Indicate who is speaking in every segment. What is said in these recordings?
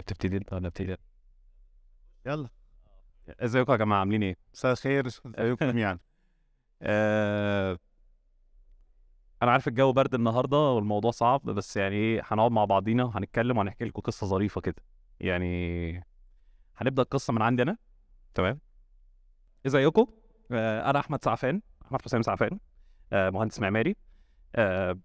Speaker 1: هتبتدي انت ولا ابتدي يلا ازيكم يا جماعه عاملين ايه؟ مساء الخير ازيكم يعني آه... انا عارف الجو برد النهارده والموضوع صعب بس يعني ايه هنقعد مع بعضينا وهنتكلم وهنحكي لكم قصه ظريفه كده يعني هنبدا القصه من عندي انا تمام ازيكم آه انا احمد سعفان احمد حسام سعفان آه مهندس معماري آه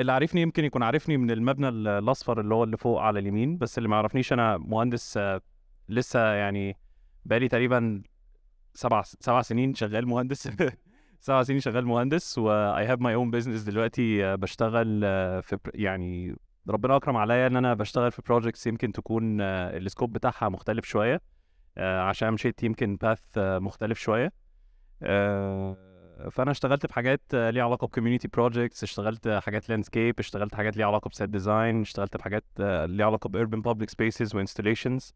Speaker 1: اللي عارفني يمكن يكون عارفني من المبنى الاصفر اللي هو اللي فوق على اليمين بس اللي ما يعرفنيش انا مهندس آه، لسه يعني بقالي تقريبا سبع سبع سنين شغال مهندس سبع سنين شغال مهندس و I هاف ماي اون بزنس دلوقتي آه، بشتغل آه، في يعني ربنا اكرم عليا ان انا بشتغل في بروجكتس يمكن تكون السكوب بتاعها مختلف شويه عشان مشيت يمكن باث مختلف شويه فانا اشتغلت بحاجات ليها علاقه بكوميونتي بروجكتس اشتغلت حاجات لاندسكيب اشتغلت حاجات ليها علاقه بسيت ديزاين اشتغلت بحاجات ليها علاقه باربن بابليك سبيسز وانستليشنز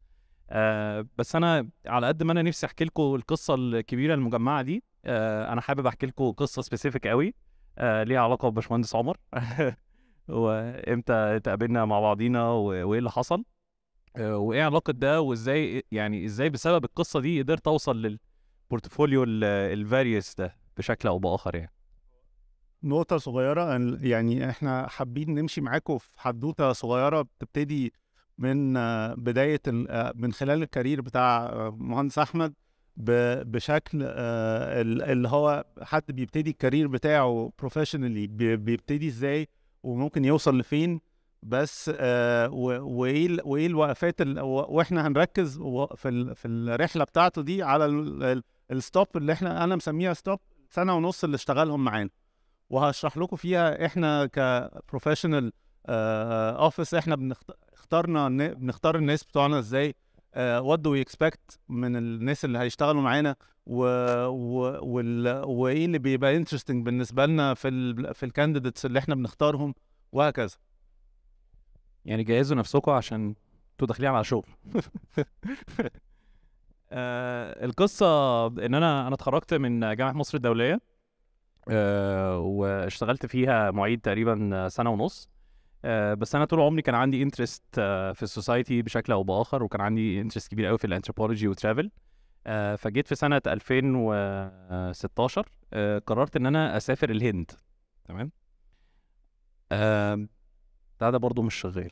Speaker 1: بس انا على قد ما انا نفسي احكي لكم القصه الكبيره المجمعه دي آه، انا حابب احكي لكم قصه سبيسيفيك قوي آه، ليها علاقه بباشمهندس عمر وامتى اتقابلنا مع بعضينا وايه اللي حصل آه، وايه علاقه ده وازاي يعني ازاي بسبب القصه دي قدرت اوصل بورتفوليو الفاريوس ده بشكل او باخر يعني
Speaker 2: نقطة صغيرة يعني احنا حابين نمشي معاكم في حدوتة صغيرة بتبتدي من بداية آه، من خلال الكارير بتاع مهندس أحمد بشكل آه، اللي هو حد بيبتدي الكارير بتاعه بروفيشنالي بيبتدي ازاي وممكن يوصل لفين بس آه، وايه وايه الوقفات واحنا هنركز في الرحله بتاعته دي على الستوب اللي احنا انا مسميها ستوب سنه ونص اللي اشتغلهم معانا وهشرح لكم فيها احنا كبروفيشنال اوفيس آه، احنا اخترنا بنختار الناس بتوعنا ازاي وات دو اكسبكت من الناس اللي هيشتغلوا معانا و... و... وايه
Speaker 1: اللي بيبقى انترستنج بالنسبه لنا في ال... في الكانديديتس اللي احنا بنختارهم وهكذا يعني جهزوا نفسكم عشان انتوا داخلين على شغل آه القصه ان انا انا اتخرجت من جامعه مصر الدوليه آه واشتغلت فيها معيد تقريبا سنه ونص آه بس انا طول عمري كان عندي انترست آه في السوسايتي بشكل او باخر وكان عندي انترست كبير قوي في الانثروبولوجي وترافل آه فجيت في سنه 2016 آه قررت ان انا اسافر الهند تمام آه ده برضه مش شغال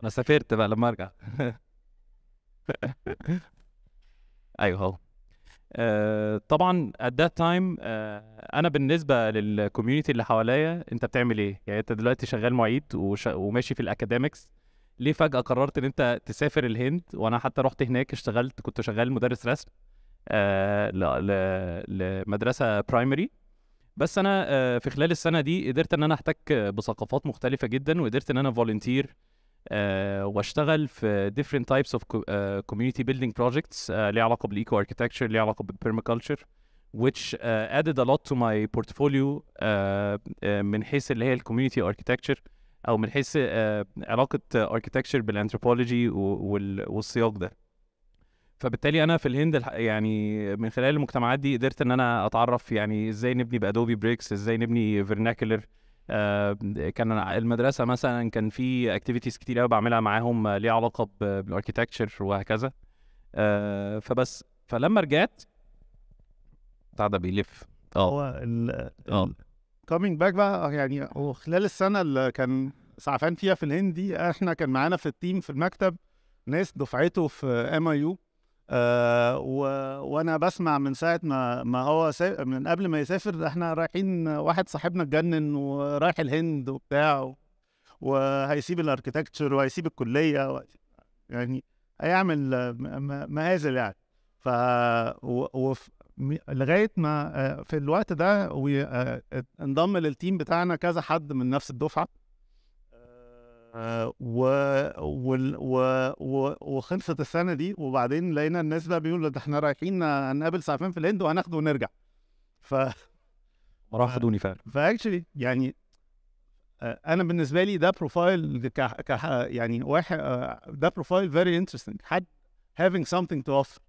Speaker 1: انا سافرت بقى لما ارجع ايوه هو آه طبعا at that time آه، انا بالنسبه للكوميونتي اللي حواليا انت بتعمل ايه؟ يعني انت دلوقتي شغال معيد وش... وماشي في الاكاديمكس ليه فجاه قررت ان انت تسافر الهند وانا حتى رحت هناك اشتغلت كنت شغال مدرس رسم آه ل... ل... لمدرسه برايمري بس انا آه في خلال السنه دي قدرت ان انا احتك بثقافات مختلفه جدا وقدرت ان انا فولنتير آه، واشتغل في different types of آه، community building projects آه، ليها علاقه بالايكو architecture ليها علاقه بالpermaculture which added a lot to my portfolio من حيث اللي هي الكوميونتي architecture او من حيث علاقه architecture بالانثروبولوجي والسياق ده فبالتالي انا في الهند يعني من خلال المجتمعات دي قدرت ان انا اتعرف يعني ازاي نبني بادوبي بريكس ازاي نبني فيرناكلر آه، كان المدرسه مثلا كان في اكتيفيتيز كتير قوي بعملها معاهم آه، ليها علاقه بالاركتكتشر وهكذا آه، فبس فلما رجعت بتاع ده بيلف اه هو ال كومينج باك بقى
Speaker 2: يعني هو خلال السنه اللي كان سعفان فيها في الهند دي احنا كان معانا في التيم في المكتب ناس دفعته في ام اي يو آه، و... وانا بسمع من ساعه ما ما هو سا... من قبل ما يسافر احنا رايحين واحد صاحبنا اتجنن ورايح الهند وبتاع و... وهيسيب الاركتكتشر وهيسيب الكليه و... يعني هيعمل مهازل يعني ف و... وف... لغايه ما آه، في الوقت ده آه، انضم للتيم بتاعنا كذا حد من نفس الدفعه و... و... و... وخلصت السنه دي وبعدين لقينا الناس بقى بيقولوا ده احنا رايحين هنقابل ساعتين في الهند وهناخده ونرجع ف
Speaker 1: راح خدوني فعلا
Speaker 2: فاكشلي يعني آه، انا بالنسبه لي ده بروفايل ك... ك... يعني واحد آه، ده بروفايل فيري انترستنج حد هافينج سمثينج تو اوفر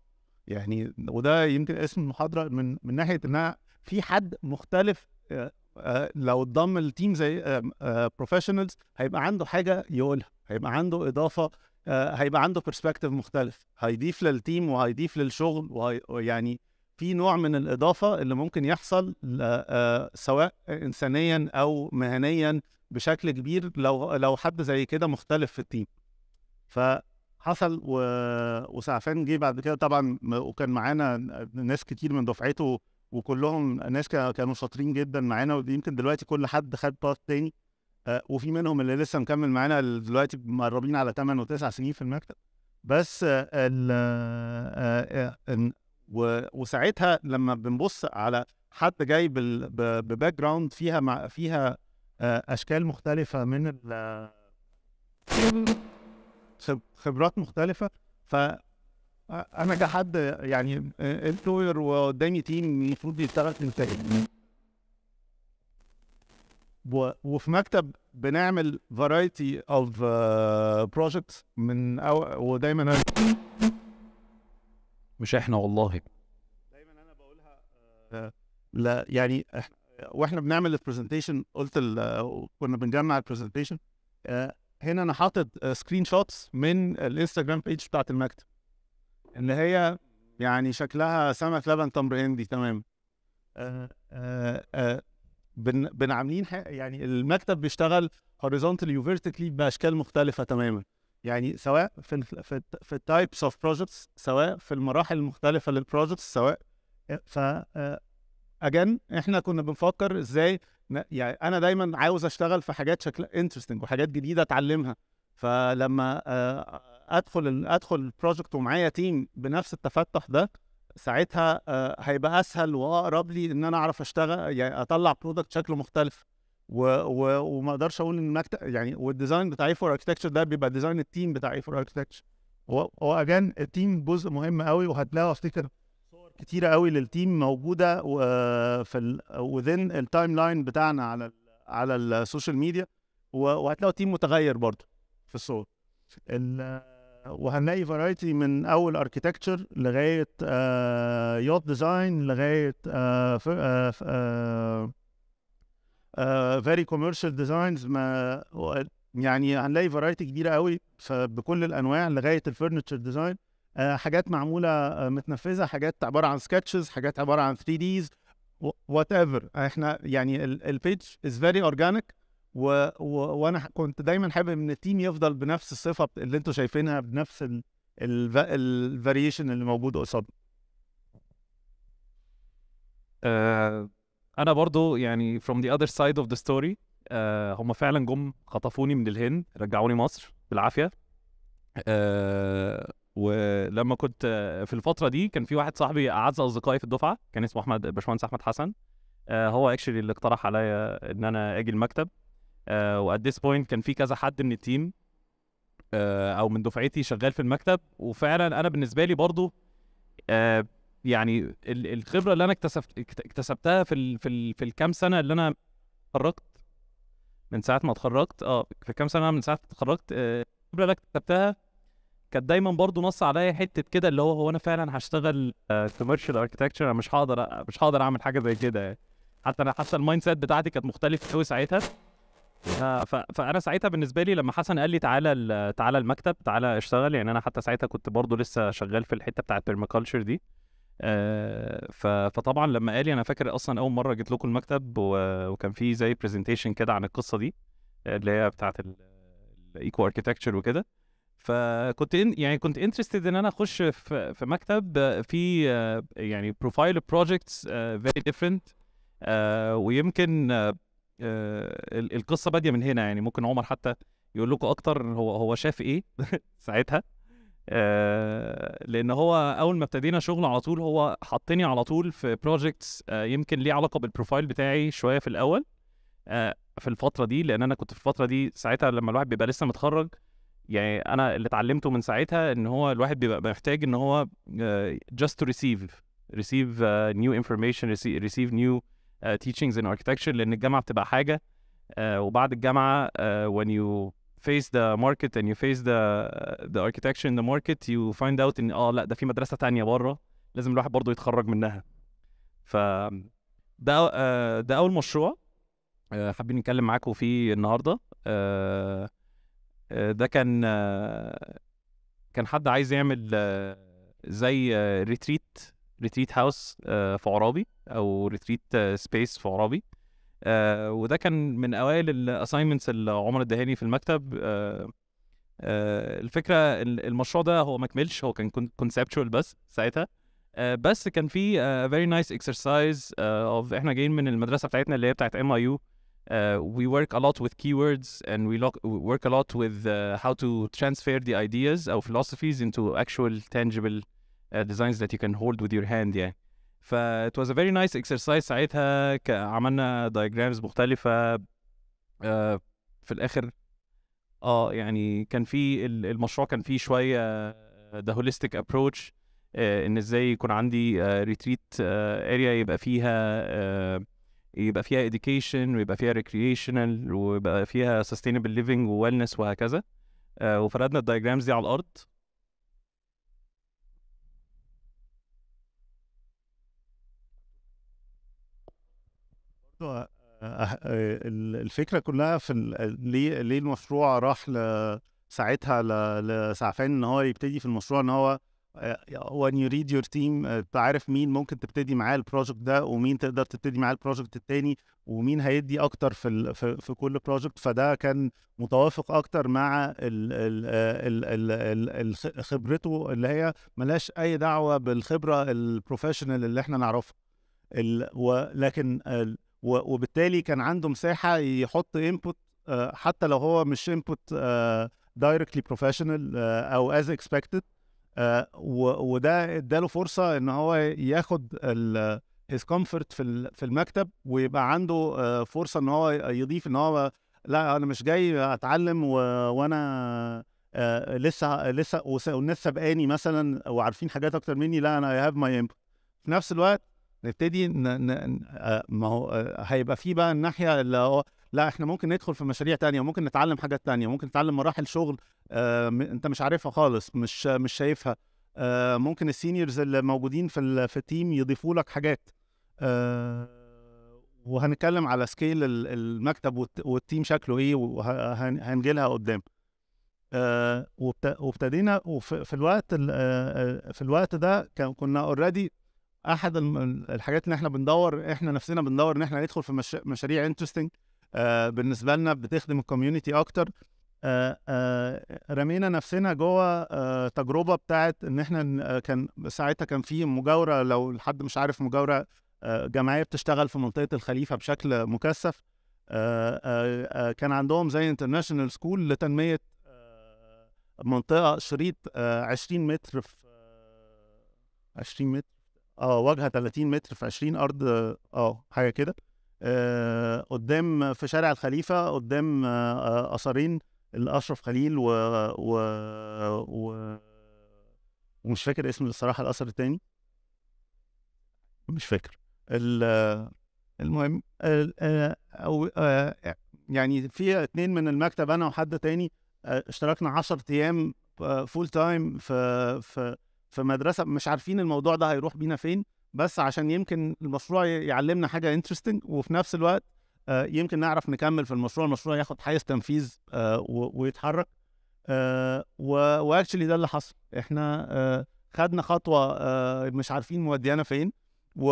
Speaker 2: يعني وده يمكن اسم المحاضره من من ناحيه انها في حد مختلف آه، آه، لو اتضم لتيم زي بروفيشنالز آه، آه، هيبقى عنده حاجه يقولها هيبقى عنده اضافه هيبقى عنده برسبكتيف مختلف هيضيف للتيم وهيضيف للشغل ويعني في نوع من الاضافه اللي ممكن يحصل سواء انسانيا او مهنيا بشكل كبير لو لو حد زي كده مختلف في التيم فحصل و... وسعفان جه بعد كده طبعا وكان معانا ناس كتير من دفعته وكلهم ناس كانوا شاطرين جدا معانا ويمكن دلوقتي كل حد خد بارت تاني آه، وفي منهم اللي لسه مكمل معانا دلوقتي مقربين على 8 و9 سنين في المكتب بس ال آه، آه، وساعتها لما بنبص على حد جاي بباك جراوند فيها مع فيها اشكال مختلفه من خبرات مختلفه ف انا كحد يعني انتوير وقدامي تيم المفروض يشتغل انتاج وفي مكتب بنعمل فرايتي اوف بروجكتس من أو ودايما انا مش احنا والله دايما انا بقولها آه، آه، لا يعني احنا واحنا بنعمل البرزنتيشن قلت كنا بنجمع البرزنتيشن آه، هنا انا حاطط سكرين شوتس من الانستجرام بيج بتاعت المكتب ان هي يعني شكلها سمك لبن تمر هندي تمام آه، آه، آه، بن بن عاملين يعني المكتب بيشتغل هوريزونتالي وفيرتيكلي باشكال مختلفه تماما يعني سواء في في في التايبس اوف بروجكتس سواء في المراحل المختلفه للبروجكتس سواء ف اجن احنا كنا بنفكر ازاي يعني انا دايما عاوز اشتغل في حاجات شكلها انترستنج وحاجات جديده اتعلمها فلما ادخل ادخل البروجكت ومعايا تيم بنفس التفتح ده ساعتها آه، هيبقى اسهل واقرب لي ان انا اعرف اشتغل يعني اطلع برودكت شكله مختلف و... و... وما اقدرش اقول ان المكتب يعني والديزاين بتاع اي فور اركتكتشر ده بيبقى ديزاين التيم بتاع اي فور اركتكتشر هو هو اجان التيم جزء مهم قوي وهتلاقوا افتكر صور كتيره قوي للتيم موجوده في وذين التايم لاين بتاعنا على على السوشيال ميديا وهتلاقوا تيم متغير برضه في الصور ال... وهنلاقي فرايتي من اول اركيتكتشر لغايه يوت آه، ديزاين لغايه فيري كوميرشال ديزاينز ما يعني هنلاقي فرايتي كبيره قوي بكل الانواع لغايه الفرنتشر ديزاين آه، حاجات معموله آه، متنفذه حاجات عباره عن سكتشز حاجات عباره عن 3 ديز وات ايفر احنا يعني البيج از فيري اورجانيك و... و... وانا كنت دايما حابب ان التيم يفضل بنفس الصفه اللي انتم شايفينها بنفس ال... ال... الفاريشن اللي موجود قصادنا
Speaker 1: آه انا برضو يعني from the other side of the story آه هم فعلا جم خطفوني من الهند رجعوني مصر بالعافيه آه ولما كنت في الفتره دي كان في واحد صاحبي اعز اصدقائي في الدفعه كان اسمه احمد باشمهندس احمد حسن آه هو اكشلي اللي اقترح عليا ان انا اجي المكتب آه، وات ذيس بوينت كان في كذا حد من التيم آه، او من دفعتي شغال في المكتب وفعلا انا بالنسبه لي برضو آه، يعني الخبره اللي انا اكتسبت اكتسبتها في ال في ال في الكام سنه اللي انا اتخرجت من ساعه ما اتخرجت اه في كام سنه من ساعه ما اتخرجت الخبره اللي اكتسبتها كانت دايما برضو نص عليا حته كده اللي هو هو انا فعلا هشتغل كوميرشال اركتكتشر انا مش هقدر مش هقدر اعمل حاجه زي كده يعني. حتى انا حتى المايند سيت بتاعتي كانت مختلفه قوي ساعتها آه، فانا ساعتها بالنسبه لي لما حسن قال لي تعالى تعالى المكتب تعالى اشتغل يعني انا حتى ساعتها كنت برضو لسه شغال في الحته بتاعه البيرماكلتشر دي آه، فطبعا لما قال لي انا فاكر اصلا اول مره جيت لكم المكتب وكان في زي برزنتيشن كده عن القصه دي اللي هي بتاعه الايكو اركيتكتشر وكده فكنت يعني كنت انترستد ان انا اخش في, في مكتب في آه، يعني بروفايل بروجكتس فيري ديفرنت ويمكن آه، القصه باديه من هنا يعني ممكن عمر حتى يقول لكم اكتر هو هو شاف ايه ساعتها آه، لان هو اول ما ابتدينا شغل على طول هو حطني على طول في بروجكتس آه، يمكن ليه علاقه بالبروفايل بتاعي شويه في الاول في الفتره دي لان انا كنت في الفتره دي ساعتها لما الواحد بيبقى لسه متخرج يعني انا اللي اتعلمته من ساعتها ان هو الواحد بيبقى محتاج ان هو just to receive receive نيو new information receive, آه، teachings in architecture لان الجامعه بتبقى حاجه آه، وبعد الجامعه آه، when you face the market and you face the the architecture in the market you find out ان اه لا ده في مدرسه تانية بره لازم الواحد برضه يتخرج منها ف ده ده اول مشروع حابين نتكلم معاكم فيه النهارده ده كان كان حد عايز يعمل زي ريتريت ريتريت هاوس في عرابي او ريتريت سبيس آه، في عرابي آه وده كان من اوائل الاساينمنتس اللي عمر اداهاني في المكتب آه آه الفكره المشروع ده هو ما كملش هو كان كونسبتشوال بس ساعتها آه، بس كان في فيري نايس اكسرسايز اوف احنا جايين من المدرسه بتاعتنا اللي هي بتاعت ام اي يو we work a lot with keywords and we look, work a lot with uh, how to transfer the ideas or philosophies into actual tangible uh, designs that you can hold with your hand يعني ف it was a very nice exercise ساعتها ك... عملنا diagrams مختلفة آه في الآخر اه يعني كان في المشروع كان فيه شوية آه، the holistic approach آه ان ازاي يكون عندي آه retreat آه area يبقى فيها آه يبقى فيها education ويبقى فيها recreational ويبقى فيها sustainable living و wellness وهكذا آه وفردنا الدايجرامز دي على الأرض
Speaker 2: آه، أه، الفكره كلها في ليه ليه المشروع راح ساعتها لسعفان ان هو يبتدي في المشروع ان هو وان يو ريد يور تيم عارف مين ممكن تبتدي معاه البروجكت ده ومين تقدر تبتدي معاه البروجكت التاني ومين هيدي اكتر في في, في كل بروجكت فده كان متوافق اكتر مع آه، خبرته اللي هي ملهاش اي دعوه بالخبره البروفيشنال اللي احنا نعرفها ولكن وبالتالي كان عنده مساحه يحط انبوت آه، حتى لو هو مش انبوت دايركتلي بروفيشنال او از اكسبكتد آه، وده اداله فرصه ان هو ياخد هيز كومفورت في في المكتب ويبقى عنده آه، فرصه ان هو يضيف ان هو لا انا مش جاي اتعلم وانا لسه لسه والناس سابقاني مثلا وعارفين حاجات اكتر مني لا انا اي هاف ماي في نفس الوقت نبتدي ن... ن... آه، ما هو آه، هيبقى في بقى الناحيه اللي هو لا احنا ممكن ندخل في مشاريع تانية وممكن نتعلم حاجات تانية ممكن نتعلم مراحل شغل آه انت مش عارفها خالص مش مش شايفها آه ممكن السينيورز اللي موجودين في ال... في التيم يضيفوا لك حاجات آه وهنتكلم على سكيل المكتب والتيم شكله ايه وهنجي لها قدام آه، وابتدينا وفي الوقت في الوقت ده كنا اوريدي احد الحاجات ان احنا بندور احنا نفسنا بندور ان احنا ندخل في مش... مشاريع انترستنج آه بالنسبه لنا بتخدم الكوميونتي اكتر آه آه رمينا نفسنا جوه آه تجربه بتاعت ان احنا آه، كان ساعتها كان في مجاوره لو حد مش عارف مجاوره آه جمعيه بتشتغل في منطقه الخليفه بشكل مكثف آه آه, آه، كان عندهم زي انترناشونال سكول لتنميه آه، منطقه شريط 20 متر في 20 متر اه واجهه 30 متر في 20 ارض اه حاجه كده آه قدام في شارع الخليفه قدام اثرين آه الاشرف خليل و, و... و... ومش فاكر اسم الصراحه الاثر التاني مش فاكر المهم آه، او آه، يعني في اتنين من المكتب انا وحد تاني آه، اشتركنا 10 ايام فول تايم في في في مدرسه مش عارفين الموضوع ده هيروح بينا فين بس عشان يمكن المشروع يعلمنا حاجه انترستنج وفي نفس الوقت آه، يمكن نعرف نكمل في المشروع المشروع ياخد حيز تنفيذ آه، ويتحرك آه، واكشلي ده اللي حصل احنا خدنا خطوه مش عارفين موديانا فين و...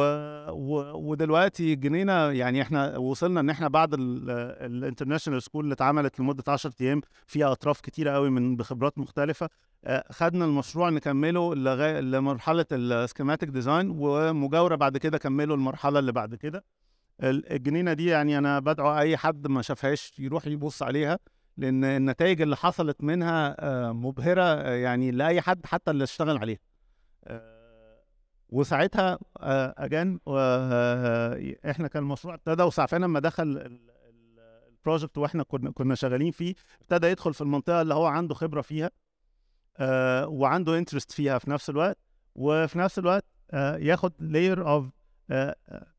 Speaker 2: و... ودلوقتي جنينا يعني احنا وصلنا ان احنا بعد الانترناشونال سكول اللي اتعملت لمده 10 ايام فيها اطراف كتيره قوي من بخبرات مختلفه آه، خدنا المشروع نكمله لغايه لمرحله السكيماتيك ديزاين ومجاوره بعد كده كملوا المرحله اللي بعد كده الجنينه دي يعني انا بدعو اي حد ما شافهاش يروح يبص عليها لان النتائج اللي حصلت منها آه، مبهره آه، يعني لاي حد حتى اللي اشتغل عليها وساعتها اجان آه، آه، احنا كان المشروع ابتدى وساعتها لما دخل البروجكت واحنا كنا كنا شغالين فيه ابتدى يدخل في المنطقه اللي هو عنده خبره فيها آه، وعنده انترست فيها في نفس الوقت وفي نفس الوقت ياخد لاير اوف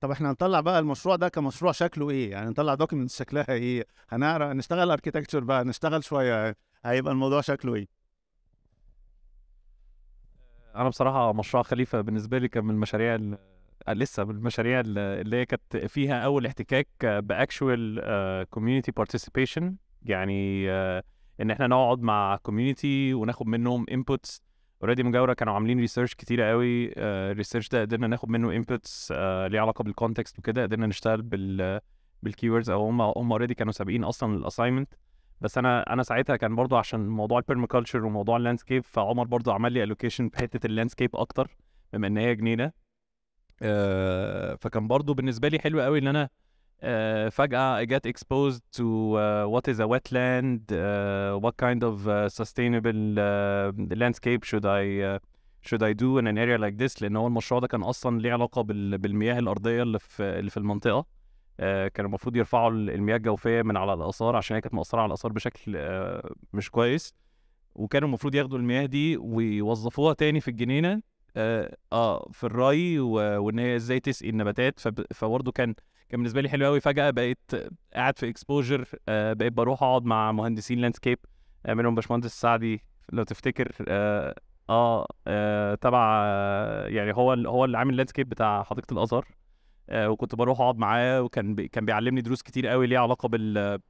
Speaker 2: طب احنا هنطلع بقى المشروع ده كمشروع شكله ايه يعني نطلع دوكيمنت شكلها ايه
Speaker 1: هنعرف نشتغل اركيتكتشر بقى
Speaker 2: نشتغل شويه هيبقى الموضوع شكله ايه
Speaker 1: انا بصراحه مشروع خليفه بالنسبه لي كان من المشاريع اللي آه، لسه من المشاريع اللي هي كانت فيها اول احتكاك آه، باكشوال كوميونتي آه، بارتيسيبيشن يعني uh, ان احنا نقعد مع كوميونتي وناخد منهم انبوتس اوريدي مجاوره كانوا عاملين ريسيرش كتيره قوي الريسيرش uh, ده قدرنا ناخد منه انبوتس uh, ليه علاقه بالكونتكست وكده قدرنا نشتغل بال بالكيوردز او هم هم اوريدي كانوا سابقين اصلا الاساينمنت بس انا انا ساعتها كان برضو عشان موضوع البيرماكلتشر وموضوع اللاندسكيب فعمر برضو عمل لي الوكيشن في حته اللاندسكيب اكتر بما ان هي جنينه آه فكان برضو بالنسبه لي حلو قوي ان انا آه فجاه I get exposed to uh, what is a wetland uh, what kind of uh, sustainable uh, landscape should I uh, should I do in an area like this لان هو المشروع ده كان اصلا ليه علاقه بال, بالمياه الارضيه اللي في اللي في المنطقه آه، كان المفروض يرفعوا المياه الجوفيه من على الاثار عشان هي كانت مأثره على الاثار بشكل آه، مش كويس وكانوا المفروض ياخدوا المياه دي ويوظفوها تاني في الجنينه اه, آه، في الري وان هي ازاي تسقي النباتات فبرضه كان كان بالنسبه لي حلو قوي فجاه بقيت قاعد في اكسبوجر بقيت بروح اقعد مع مهندسين لاندسكيب منهم باشمهندس السعدي لو تفتكر آه, اه, آه تبع يعني هو هو اللي عامل اللاندسكيب بتاع حديقه الازهر آه، وكنت بروح اقعد معاه وكان بي... كان بيعلمني دروس كتير قوي ليها علاقه بال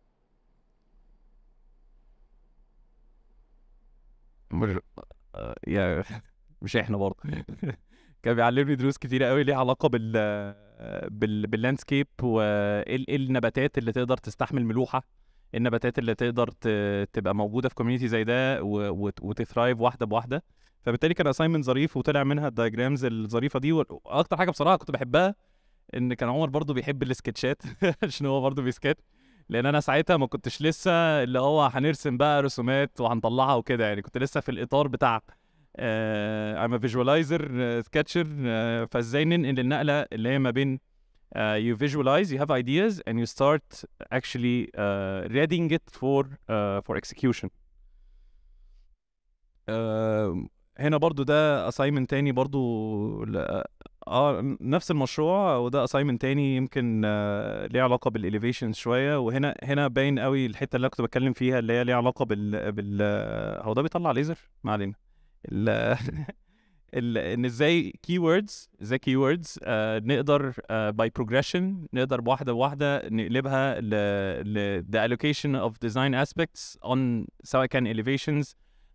Speaker 1: آه، يا مش احنا برضه كان بيعلمني دروس كتير قوي ليها علاقه بال بال باللاندسكيب وايه إيه النباتات اللي تقدر تستحمل ملوحه إيه النباتات اللي تقدر ت... تبقى موجوده في كوميونتي زي ده و... وت... وتثرايف واحده بواحده فبالتالي كان اساينمنت ظريف وطلع منها الدايجرامز الظريفه دي واكتر حاجه بصراحه كنت بحبها ان كان عمر برضو بيحب السكتشات عشان هو برضو بيسكتش لان انا ساعتها ما كنتش لسه اللي هو هنرسم بقى رسومات وهنطلعها وكده يعني كنت لسه في الاطار بتاع اما فيجوالايزر سكتشر فازاي ننقل النقله اللي هي ما بين uh, you visualize, you have ideas, and you start actually uh, آه، reading it for uh, for execution. Uh, هنا برضو ده assignment تاني برضو اه نفس المشروع وده اساينمنت تاني يمكن آه ليه علاقه بالاليفيشن شويه وهنا هنا باين قوي الحته اللي انا كنت بتكلم فيها اللي هي ليها علاقه بال بال آه، هو ده بيطلع ليزر ما علينا ال... ال... ان ازاي كي ووردز ازاي كي ووردز آه نقدر باي آه، بروجريشن نقدر بواحده بواحده نقلبها ل ل the allocation of design aspects on سواء كان elevations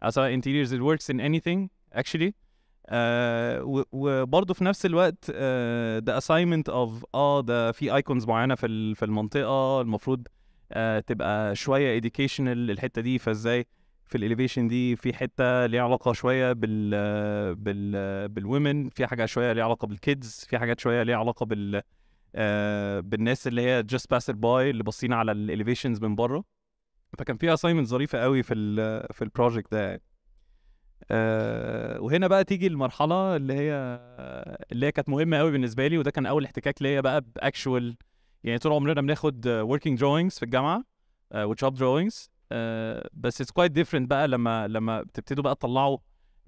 Speaker 1: او آه، سواء interiors it works in anything actually آه وبرضه في نفس الوقت ده اساينمنت اوف اه ده في ايكونز معينه في في المنطقه المفروض آه تبقى شويه educational الحته دي فازاي في الاليفيشن دي في حته ليها علاقه شويه بال بال بالومن في حاجه شويه ليها علاقه بالكيدز في حاجات شويه ليها علاقه بال آه بالناس اللي هي جاست باسر باي اللي باصين على الاليفيشنز من بره فكان في اساينمنت ظريفه قوي في ال في البروجكت ده يعني. آه وهنا بقى تيجي المرحله اللي هي اللي هي كانت مهمه قوي بالنسبه لي وده كان اول احتكاك ليا بقى باكشوال يعني طول عمرنا بناخد وركينج دروينجز في الجامعه وتشوب آه، دروينجز آه، بس اتس كويت ديفرنت بقى لما لما بتبتدوا بقى تطلعوا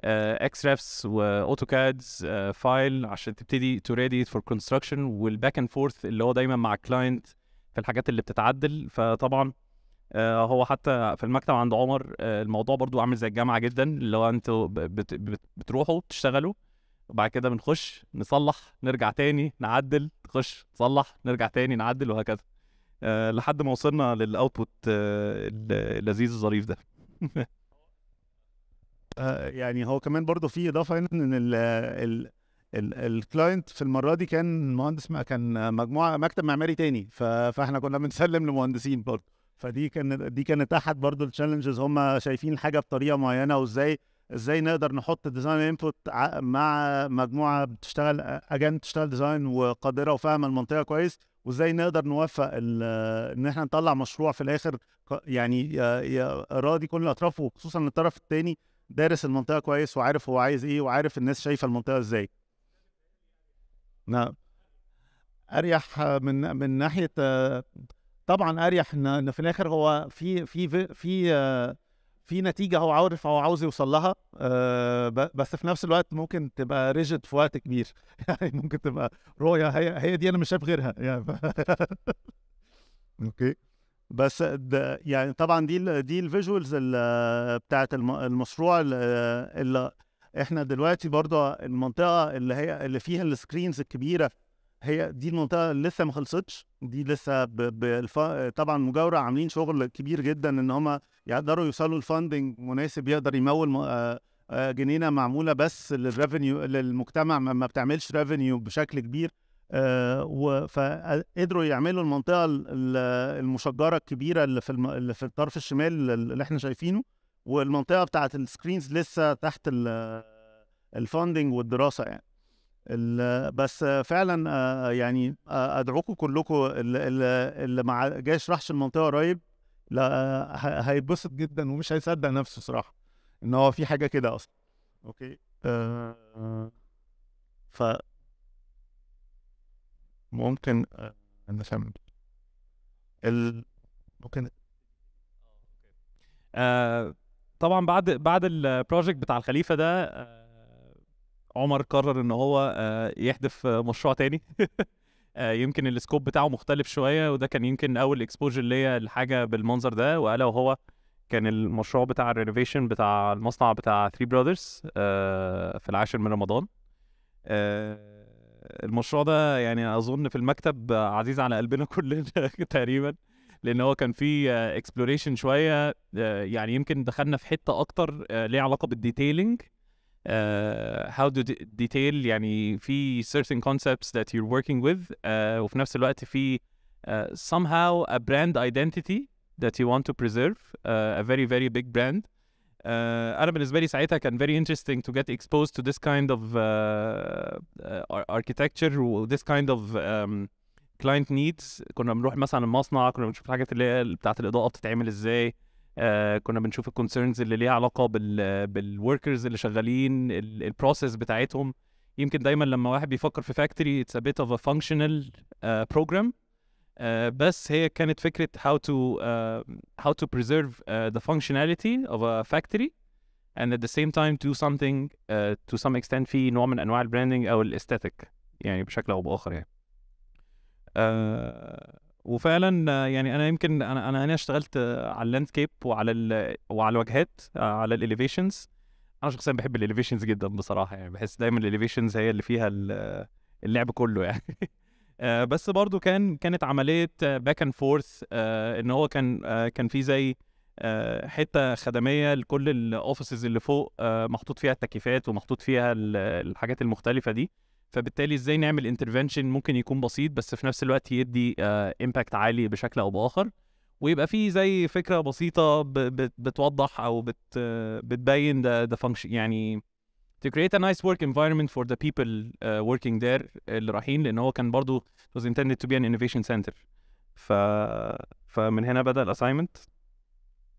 Speaker 1: اكس رافس واوتوكادز فايل عشان تبتدي تو ريدي فور كونستراكشن والباك اند فورث اللي هو دايما مع الكلاينت في الحاجات اللي بتتعدل فطبعا آه، هو حتى في المكتب عند عمر آه، الموضوع برضو عامل زي الجامعه جدا اللي هو انتوا بتروحوا تشتغلوا وبعد كده بنخش نصلح نرجع تاني نعدل نخش نصلح نرجع تاني نعدل وهكذا آه، لحد ما وصلنا للاوتبوت اللذيذ الظريف ده
Speaker 2: يعني هو كمان برضو في اضافه هنا ان ال الكلاينت في المره دي كان مهندس كان مجموعه مكتب معماري تاني فاحنا كنا بنسلم لمهندسين برضه فدي كانت دي كانت احد برضو التشالنجز هم شايفين الحاجه بطريقه معينه وازاي ازاي نقدر نحط الديزاين انبوت مع مجموعه بتشتغل اجانب بتشتغل ديزاين وقادره وفاهمه المنطقه كويس وازاي نقدر نوفق ان احنا نطلع مشروع في الاخر يعني راضي كل الاطراف وخصوصا الطرف الثاني دارس المنطقه كويس وعارف هو عايز ايه وعارف الناس شايفه المنطقه ازاي. نعم اريح من من ناحيه طبعا اريح ان في الاخر هو في في في في, في نتيجه هو عارف هو عاوز يوصل لها آه، بس في نفس الوقت ممكن تبقى ريجيد في وقت كبير يعني ممكن تبقى رؤيه هي, هي دي انا مش شايف غيرها يعني اوكي بس ده يعني طبعا دي دي الفيجوالز بتاعت المشروع اللي احنا دلوقتي برضه المنطقه اللي هي اللي فيها السكرينز الكبيره هي دي المنطقه لسه ما خلصتش دي لسه ب... الف... طبعا مجاوره عاملين شغل كبير جدا ان هم يقدروا يوصلوا لفاندنج مناسب يقدر يمول م... آه، آه، جنينه معموله بس للريفينيو للمجتمع ما بتعملش ريفينيو بشكل كبير آه، فقدروا يعملوا المنطقه المشجره الكبيره اللي في الم... اللي في الطرف الشمال اللي احنا شايفينه والمنطقه بتاعه السكرينز لسه تحت الفاندنج والدراسه يعني بس فعلا آه، آه، يعني آه، ادعوكم كلكم اللي ما جاش راحش المنطقه قريب لا هيتبسط جدا ومش هيصدق نفسه صراحه ان هو في حاجه كده اصلا اوكي ف
Speaker 1: ممكن نكمل ال... ممكن آه طبعا بعد بعد البروجكت بتاع الخليفه ده عمر قرر ان هو آه، يحدف مشروع تاني آه، يمكن السكوب بتاعه مختلف شويه وده كان يمكن اول اكسبوجر ليا لحاجه بالمنظر ده والا وهو كان المشروع بتاع الرينوفيشن بتاع المصنع بتاع 3 براذرز آه، في العاشر من رمضان المشروع ده يعني اظن في المكتب عزيز على قلبنا كلنا تقريبا لان هو كان فيه اكسبلوريشن شويه يعني يمكن دخلنا في حته اكتر ليها علاقه بالديتيلنج Uh, how do detail يعني في certain concepts that you're working with uh, وفي نفس الوقت في uh, somehow a brand identity that you want to preserve uh, a very very big brand uh, انا بالنسبه لي ساعتها كان very interesting to get exposed to this kind of uh, uh architecture و this kind of um, client needs كنا بنروح مثلا المصنع كنا بنشوف الحاجات اللي هي بتاعه الاضاءه بتتعمل ازاي آه كنا بنشوف الكونسيرنز اللي ليها علاقه بال بالوركرز اللي شغالين البروسيس بتاعتهم يمكن دايما لما واحد بيفكر في فاكتوري اتس ا بيت اوف ا فانكشنال بروجرام بس هي كانت فكره how to هاو آه، how to preserve فانكشناليتي آه، the functionality of a factory and at the same time do something uh, to some extent في نوع من انواع البراندنج او الاستاتيك يعني بشكل او باخر يعني uh, وفعلا يعني انا يمكن انا انا هنا اشتغلت على اللاندسكيب وعلى ال وعلى الواجهات على الاليفيشنز انا شخصيا بحب الاليفيشنز جدا بصراحه يعني بحس دايما الاليفيشنز هي اللي فيها اللعب كله يعني آه، بس برضو كان كانت عمليه باك اند فورث ان هو كان آه، كان في زي آه، حته خدميه لكل الاوفيسز اللي فوق محطوط فيها التكييفات ومحطوط فيها الحاجات المختلفه دي فبالتالي ازاي نعمل انترفنشن ممكن يكون بسيط بس في نفس الوقت يدي امباكت آه، عالي بشكل او باخر ويبقى في زي فكره بسيطه ب, ب, بتوضح او بت بتبين ده ده فانكشن يعني to create a nice work environment for the people uh, working there اللي رايحين لان هو كان برضو was intended to be an innovation center ف فمن هنا بدا الاساينمنت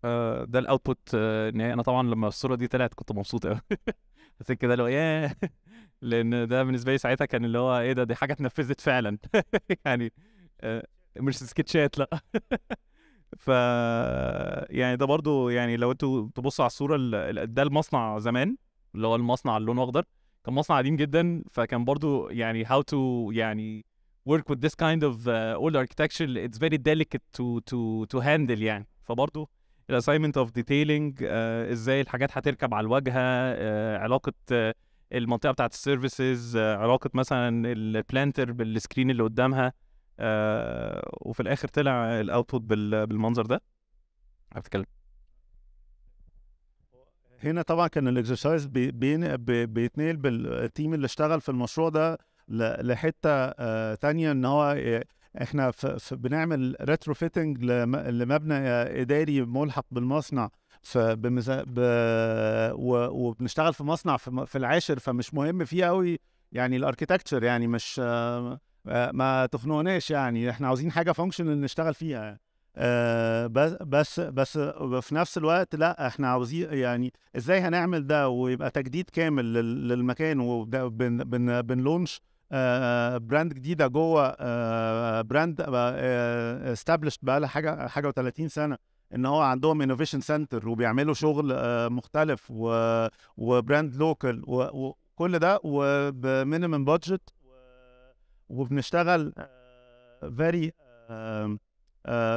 Speaker 1: آه، ده الاوتبوت النهائي آه، انا طبعا لما الصوره دي طلعت كنت مبسوط قوي حسيت كده اللي هو ياه لان ده بالنسبه لي ساعتها كان اللي هو ايه ده دي حاجه اتنفذت فعلا يعني آه، مش سكتشات لا ف يعني ده برضو يعني لو انتوا تبصوا على الصوره ده المصنع زمان اللي هو المصنع اللون اخضر كان مصنع قديم جدا فكان برضو يعني how to يعني work with this kind of uh, old architecture it's very delicate to to to handle يعني فبرضه الاساينمنت اوف ديتيلنج ازاي الحاجات هتركب على الواجهه آه علاقه آه المنطقه بتاعت السيرفيسز آه علاقه مثلا البلانتر بالسكرين اللي قدامها آه، وفي الاخر طلع الاوتبوت بالمنظر ده هتكلم هنا طبعا كان الاكسرسايز
Speaker 2: بيتنقل بالتيم اللي اشتغل في المشروع ده لحته ثانيه آه، ان هو آه، احنا في بنعمل ريترو فيتنج لمبنى اداري ملحق بالمصنع فبمزا... ب... و... وبنشتغل في مصنع في, في العاشر فمش مهم فيه قوي يعني الاركيتكتشر يعني مش آه، ما تخنقناش يعني احنا عاوزين حاجه فانكشنال نشتغل فيها آه، بس بس بس في نفس الوقت لا احنا عاوزين يعني ازاي هنعمل ده ويبقى تجديد كامل للمكان وبنلونش آه، براند جديده جوه آه، براند استابلشت بقى لها حاجه حاجه و30 سنه ان هو عندهم انوفيشن سنتر وبيعملوا شغل آه، مختلف وبراند لوكال وكل ده وبمينيمم بادجت وبنشتغل فيري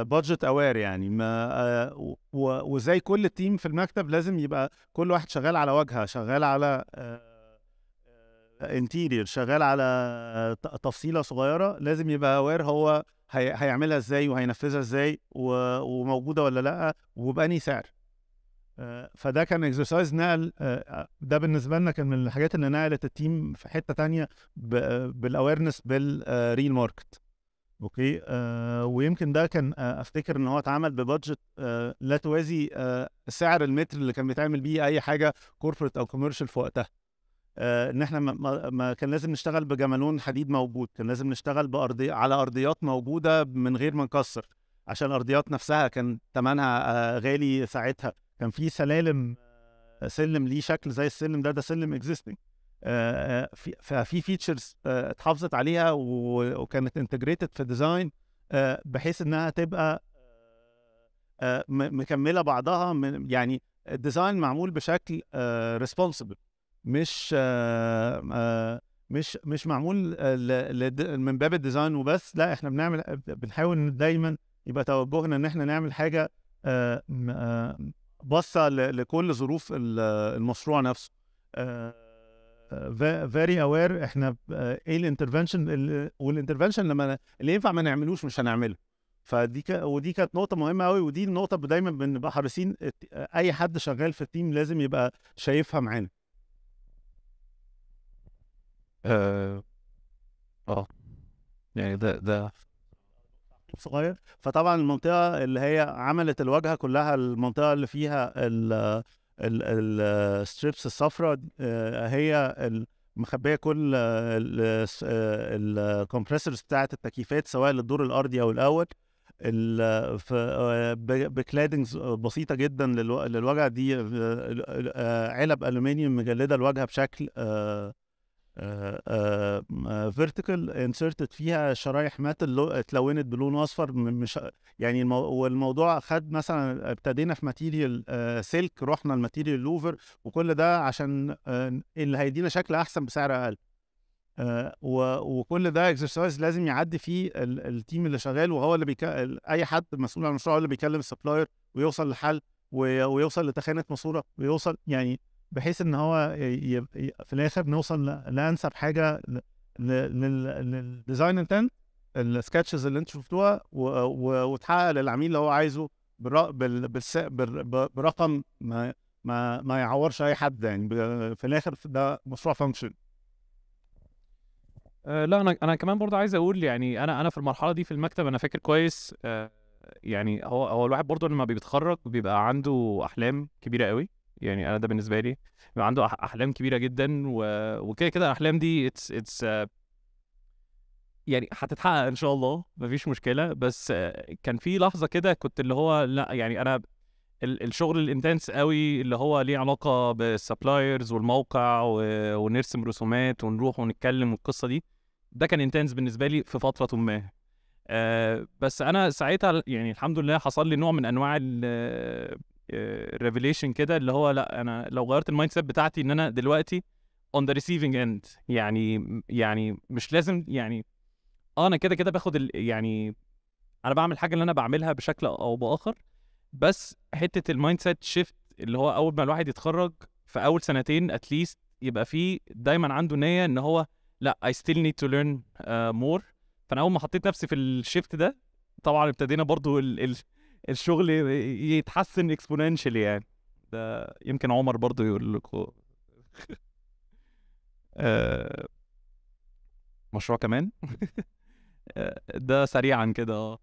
Speaker 2: بادجت اوير يعني ما وزي كل تيم في المكتب لازم يبقى كل واحد شغال على واجهه شغال على uh, انتيرير شغال على تفصيله صغيره لازم يبقى اوير هو هيعملها ازاي وهينفذها ازاي وموجوده ولا لا وباني سعر آه، فده كان اكسرسايز نقل آه، آه، ده بالنسبه لنا كان من الحاجات اللي نقلت التيم في حته تانية بالاويرنس بالريل ماركت اوكي ويمكن ده كان افتكر ان هو اتعمل ببادجت لا توازي سعر المتر اللي كان بيتعمل بيه اي حاجه كوربريت او كوميرشال في وقتها آه، ان احنا ما, ما كان لازم نشتغل بجمالون حديد موجود كان لازم نشتغل بأرضي على ارضيات موجوده من غير ما نكسر عشان الارضيات نفسها كان ثمنها آه، غالي ساعتها كان في سلالم آه، سلم ليه شكل زي السلم ده ده سلم اكزيستنج ففي فيتشرز اتحافظت عليها وكانت انتجريتد في ديزاين بحيث انها تبقى مكمله بعضها يعني الديزاين معمول بشكل ريسبونسبل مش آه، مش مش معمول آه، من باب الديزاين وبس لا احنا بنعمل بنحاول دايما يبقى توجهنا ان احنا نعمل حاجه آه، باصه لكل ظروف المشروع نفسه فيري اوير احنا ايه الانترفنشن والانترفنشن لما اللي ينفع ما نعملوش مش هنعمله فدي ك... ودي كانت نقطه مهمه قوي ودي النقطه دايما بنبقى حريصين اي حد شغال في التيم لازم يبقى شايفها معانا
Speaker 1: اه آه. يعني ده ده
Speaker 2: صغير فطبعا المنطقه اللي هي عملت الواجهه كلها المنطقه اللي فيها ال ال الستريبس الصفراء آه، هي مخبيه كل الكمبريسورز آه، بتاعت التكييفات سواء للدور الارضي او الاول آه، بكلادنجز بسيطه جدا للواجهه دي علب الومنيوم مجلده الواجهه بشكل فيرتيكال آه، انسرتد آه، آه، فيها شرايح مات اتلونت بلون اصفر مش يعني والموضوع خد مثلا ابتدينا في ماتيريال سلك رحنا الماتيريال لوفر وكل ده عشان اللي هيدينا شكل احسن بسعر اقل وكل ده اكسرسايز لازم يعدي فيه التيم اللي شغال وهو اللي بيك... اي حد مسؤول عن المشروع هو اللي بيكلم السبلاير ويوصل لحل ويوصل لتخانه ماسوره ويوصل يعني بحيث ان هو في الاخر نوصل لانسب حاجه للديزاين انتنت السكتشز اللي انتم شفتوها وتحقق للعميل اللي هو عايزه برقم ما ما ما يعورش اي حد يعني في الاخر ده مشروع فانكشن
Speaker 1: أه لا انا انا كمان برضه عايز اقول يعني انا انا في المرحله دي في المكتب انا فاكر كويس أه يعني هو هو الواحد برضه لما بيتخرج بيبقى عنده احلام كبيره قوي يعني انا ده بالنسبه لي بيبقى عنده احلام كبيره جدا و... وكده كده الاحلام دي اتس اتس يعني هتتحقق ان شاء الله مفيش مشكله بس كان في لحظه كده كنت اللي هو لا يعني انا الشغل الانتنس قوي اللي هو ليه علاقه بالسبلايرز والموقع و... ونرسم رسومات ونروح ونتكلم والقصه دي ده كان انتنس بالنسبه لي في فتره ما آه بس انا ساعتها يعني الحمد لله حصل لي نوع من انواع ريفيليشن آه، كده اللي هو لا انا لو غيرت المايند سيت بتاعتي ان انا دلوقتي اون ذا ريسيفنج اند يعني يعني مش لازم يعني اه انا كده كده باخد يعني انا بعمل الحاجه اللي انا بعملها بشكل او باخر بس حته المايند سيت شيفت اللي هو اول ما الواحد يتخرج في اول سنتين اتليست يبقى فيه دايما عنده نيه ان هو لا اي ستيل نيد تو ليرن مور فانا اول ما حطيت نفسي في الشيفت ده طبعا ابتدينا برضو ال ال الشغل يتحسن اكسبوننشال يعني ده يمكن عمر برضو يقول لكم آه مشروع كمان آه، ده سريعا كده اه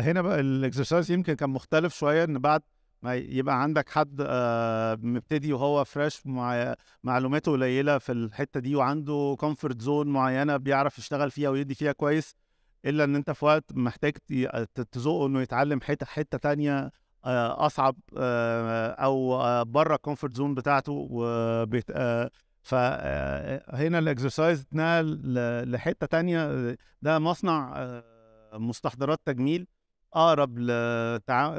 Speaker 2: هنا بقى الاكسرسايز يمكن كان مختلف شويه ان بعد ما يبقى عندك حد آه، مبتدي وهو فريش مع معلوماته قليله في الحته دي وعنده كومفورت زون معينه بيعرف يشتغل فيها ويدي فيها كويس الا ان انت في وقت محتاج تزقه انه يتعلم حته حته ثانيه آه، اصعب آه، او آه، بره الكومفورت زون بتاعته وبيت فهنا الاكسرسايز اتنقل لحته تانية ده مصنع مستحضرات تجميل اقرب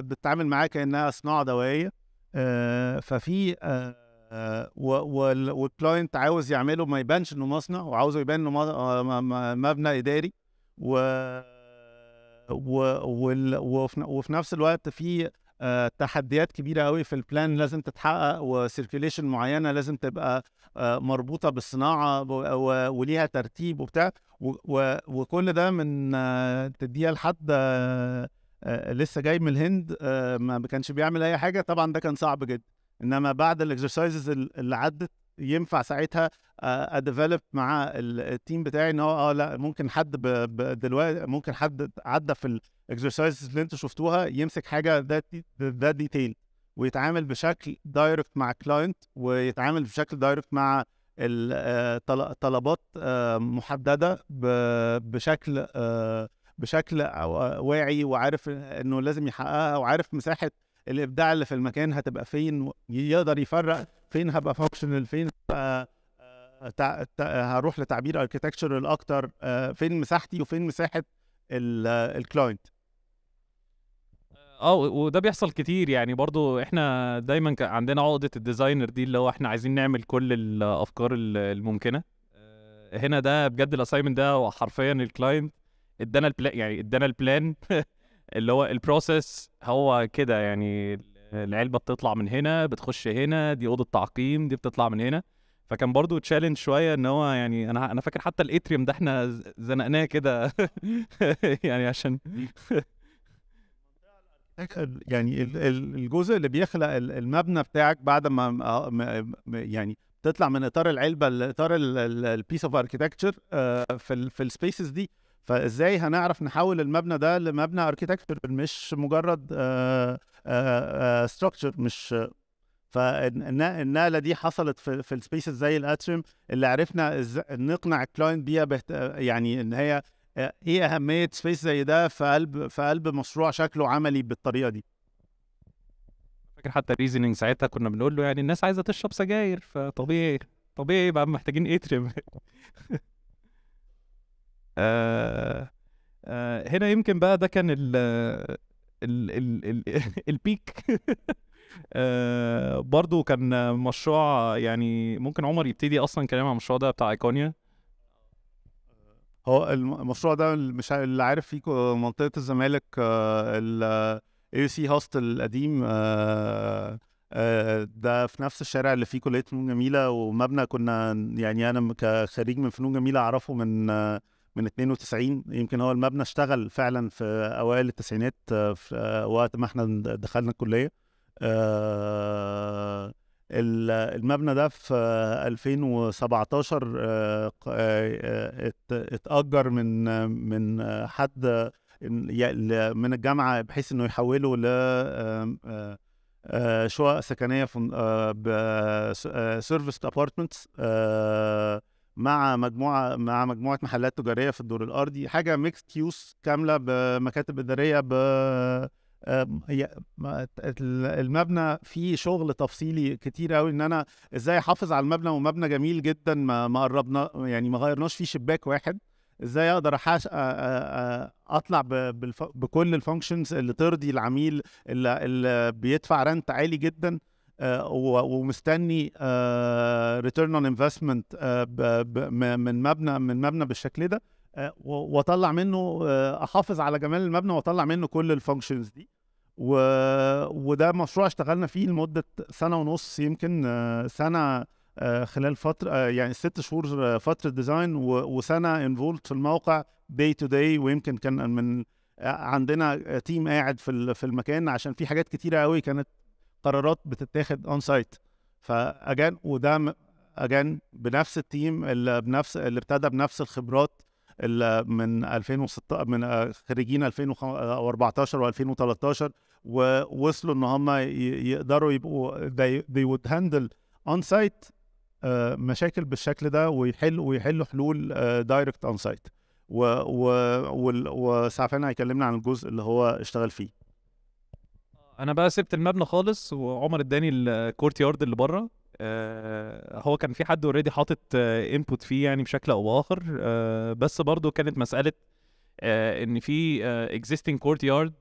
Speaker 2: بتتعامل معاه كانها صناعه دوائيه ففي والكلاينت عاوز يعمله ما يبانش انه مصنع وعاوزه يبان انه مبنى اداري و و وال... وفي... نفس الوقت في آه، تحديات كبيره قوي في البلان لازم تتحقق وسيركيليشن معينه لازم تبقى آه، مربوطه بالصناعه و... وليها ترتيب وبتاع و... وكل ده من آه، تديها لحد لسه جاي من الهند ما كانش بيعمل اي حاجه طبعا ده كان صعب جدا انما بعد الاكسرسايزز اللي عدت ينفع ساعتها آه، اديفلوب مع التيم بتاعي ان هو اه لا ممكن حد ب... ب... دلوقتي ممكن حد عدى في الاكسرسايز اللي انتوا شفتوها يمسك حاجه ذات ذات ديتيل ويتعامل بشكل دايركت مع كلاينت ويتعامل بشكل دايركت مع آه، طلبات آه، محدده بشكل بشكل واعي وعارف انه لازم يحققها وعارف مساحه الابداع اللي في المكان هتبقى فين يقدر يفرق فين هبقى فانكشنال فين هبقى آه، هروح لتعبير اركيتكتشرال اكتر آه، فين مساحتي وفين مساحه الكلاينت
Speaker 1: اه, آه، وده بيحصل كتير يعني برضو احنا دايما عندنا عقده الديزاينر دي اللي هو احنا عايزين نعمل كل الافكار الممكنه هنا ده بجد الاساينمنت ده حرفيا الكلاينت ادانا البلان يعني ادانا البلان اللي هو البروسيس هو كده يعني العلبه بتطلع من هنا بتخش هنا دي اوضه تعقيم دي بتطلع من هنا فكان برضو تشالنج شويه ان هو يعني انا انا فاكر حتى الاتريوم ده احنا زنقناه كده يعني عشان
Speaker 2: يعني الجزء اللي بيخلق المبنى بتاعك بعد ما آه، يعني تطلع من اطار العلبه لاطار البيس اوف اركتكتشر في السبيسز دي فازاي هنعرف نحول المبنى ده لمبنى اركيتكتشر مش مجرد ستراكشر آه، آه، آه، مش فالنقله دي حصلت في, في السبيسز زي الاتريوم اللي عرفنا نقنع الكلاينت بيها بهت... يعني ان هي ايه اهميه سبيس زي ده في قلب في قلب مشروع شكله عملي بالطريقه دي
Speaker 1: فاكر حتى الريزنينج ساعتها كنا بنقول له يعني الناس عايزه تشرب سجاير فطبيعي طبيعي بقى محتاجين اتريوم آه، آه، هنا يمكن بقى ده كان ال ال ال ال البيك برضه آه، برضو كان مشروع يعني ممكن عمر يبتدي اصلا كلام عن المشروع ده بتاع ايكونيا هو
Speaker 2: المشروع ده مش اللي عارف فيه منطقه الزمالك ال اي سي هوستل القديم ده في نفس الشارع اللي فيه كليه فنون جميله ومبنى كنا يعني انا كخريج من فنون جميله اعرفه من من 92 يمكن هو المبنى اشتغل فعلا في اوائل التسعينات آه، في آه، وقت ما احنا دخلنا الكليه آه، المبنى ده في 2017 اتأجر من من حد من الجامعه بحيث انه يحوله ل شقق سكنيه في سيرفيسد ابارتمنتس مع مجموعه مع مجموعه محلات تجاريه في الدور الارضي حاجه ميكس يوز كامله بمكاتب اداريه ب المبنى فيه شغل تفصيلي كتير قوي ان انا ازاي احافظ على المبنى ومبنى جميل جدا ما ما قربنا يعني ما غيرناش فيه شباك واحد ازاي اقدر اطلع بكل الفانكشنز اللي ترضي العميل اللي بيدفع رنت عالي جدا آه، ومستني ريتيرن اون انفستمنت من مبنى من مبنى بالشكل ده آه، واطلع منه آه، احافظ على جمال المبنى واطلع منه كل الفانكشنز دي و... وده مشروع اشتغلنا فيه لمده سنه ونص يمكن سنه خلال فتره يعني ست شهور فتره ديزاين وسنه انفولد في الموقع دي تو داي ويمكن كان من عندنا تيم قاعد في في المكان عشان في حاجات كتيره قوي كانت قرارات بتتاخد اون سايت فاجان وده اجان بنفس التيم اللي بنفس اللي ابتدى بنفس الخبرات اللي من 2016 من آه، خريجين 2014 و2013 ووصلوا ان هم يقدروا يبقوا they, they would handle on site آه، مشاكل بالشكل ده ويحل ويحلوا حلول دايركت اون سايت وسعفان هيكلمنا عن الجزء اللي هو اشتغل فيه
Speaker 1: انا بقى سبت المبنى خالص وعمر اداني الكورت يارد اللي بره آه، هو كان في حد اوريدي حاطط انبوت آه، فيه يعني بشكل او باخر آه، بس برضو كانت مساله ان في اكزيستنج كورت يارد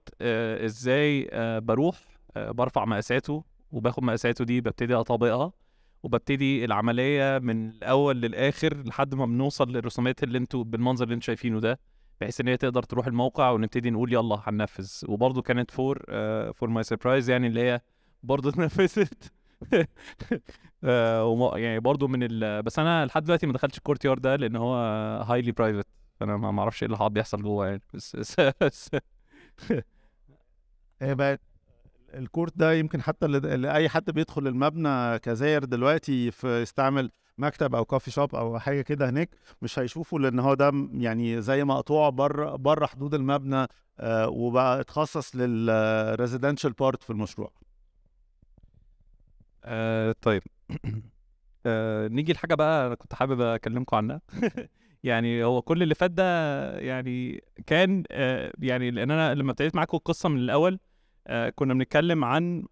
Speaker 1: ازاي بروح برفع مقاساته وباخد مقاساته دي ببتدي اطابقها وببتدي العمليه من الاول للاخر لحد ما بنوصل للرسومات اللي انتوا بالمنظر اللي انتوا شايفينه ده بحيث ان هي تقدر تروح الموقع ونبتدي نقول يلا هننفذ وبرضه كانت فور فور ماي سربرايز يعني اللي هي برضه اتنفذت آه، يعني برضه من ال... بس انا لحد دلوقتي ما دخلتش الكورت ده لان هو هايلي برايفت فانا ما اعرفش ايه اللي بيحصل جوه يعني بس هي بقت
Speaker 2: الكورت ده يمكن حتى اللي اي حد بيدخل المبنى كزاير دلوقتي في يستعمل مكتب او كافي شوب او حاجه كده هناك مش هيشوفوا لان هو ده يعني زي مقطوع بره بره حدود المبنى آه، وبقى اتخصص للريزيدنشال
Speaker 1: بارت في المشروع آه طيب آه نيجي لحاجه بقى انا كنت حابب اكلمكم عنها يعني هو كل اللي فات ده يعني كان آه يعني لان انا لما ابتديت معاكم القصه من الاول آه كنا بنتكلم عن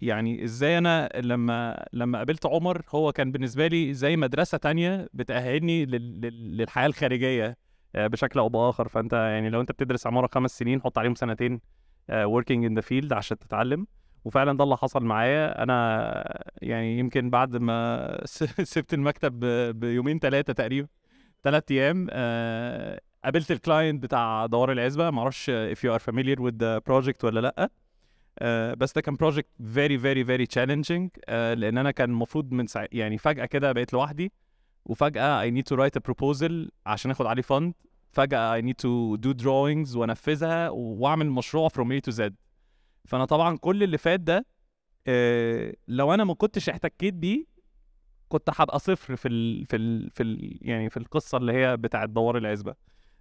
Speaker 1: يعني ازاي انا لما لما قابلت عمر هو كان بالنسبه لي زي مدرسه تانية بتاهلني للحياه الخارجيه آه، بشكل او باخر فانت يعني لو انت بتدرس عماره خمس سنين حط عليهم سنتين وركينج ان ذا فيلد عشان تتعلم وفعلا ده اللي حصل معايا انا يعني يمكن بعد ما سبت المكتب بيومين ثلاثه تقريبا ثلاث ايام آه، قابلت الكلاينت بتاع دوار العزبه معرفش if you are familiar with the project ولا لا آه بس ده كان بروجكت فيري فيري فيري تشالنجينج لان انا كان المفروض من سع... يعني فجاه كده بقيت لوحدي وفجاه اي نيد تو رايت ا بروبوزل عشان اخد عليه فند فجاه اي نيد تو دو دروينجز وانفذها واعمل مشروع فروم اي تو زد فانا طبعا كل اللي فات ده آه لو انا ما كنتش احتكيت بيه كنت هبقى صفر في ال في ال في ال يعني في القصه اللي هي بتاعه دوار العزبه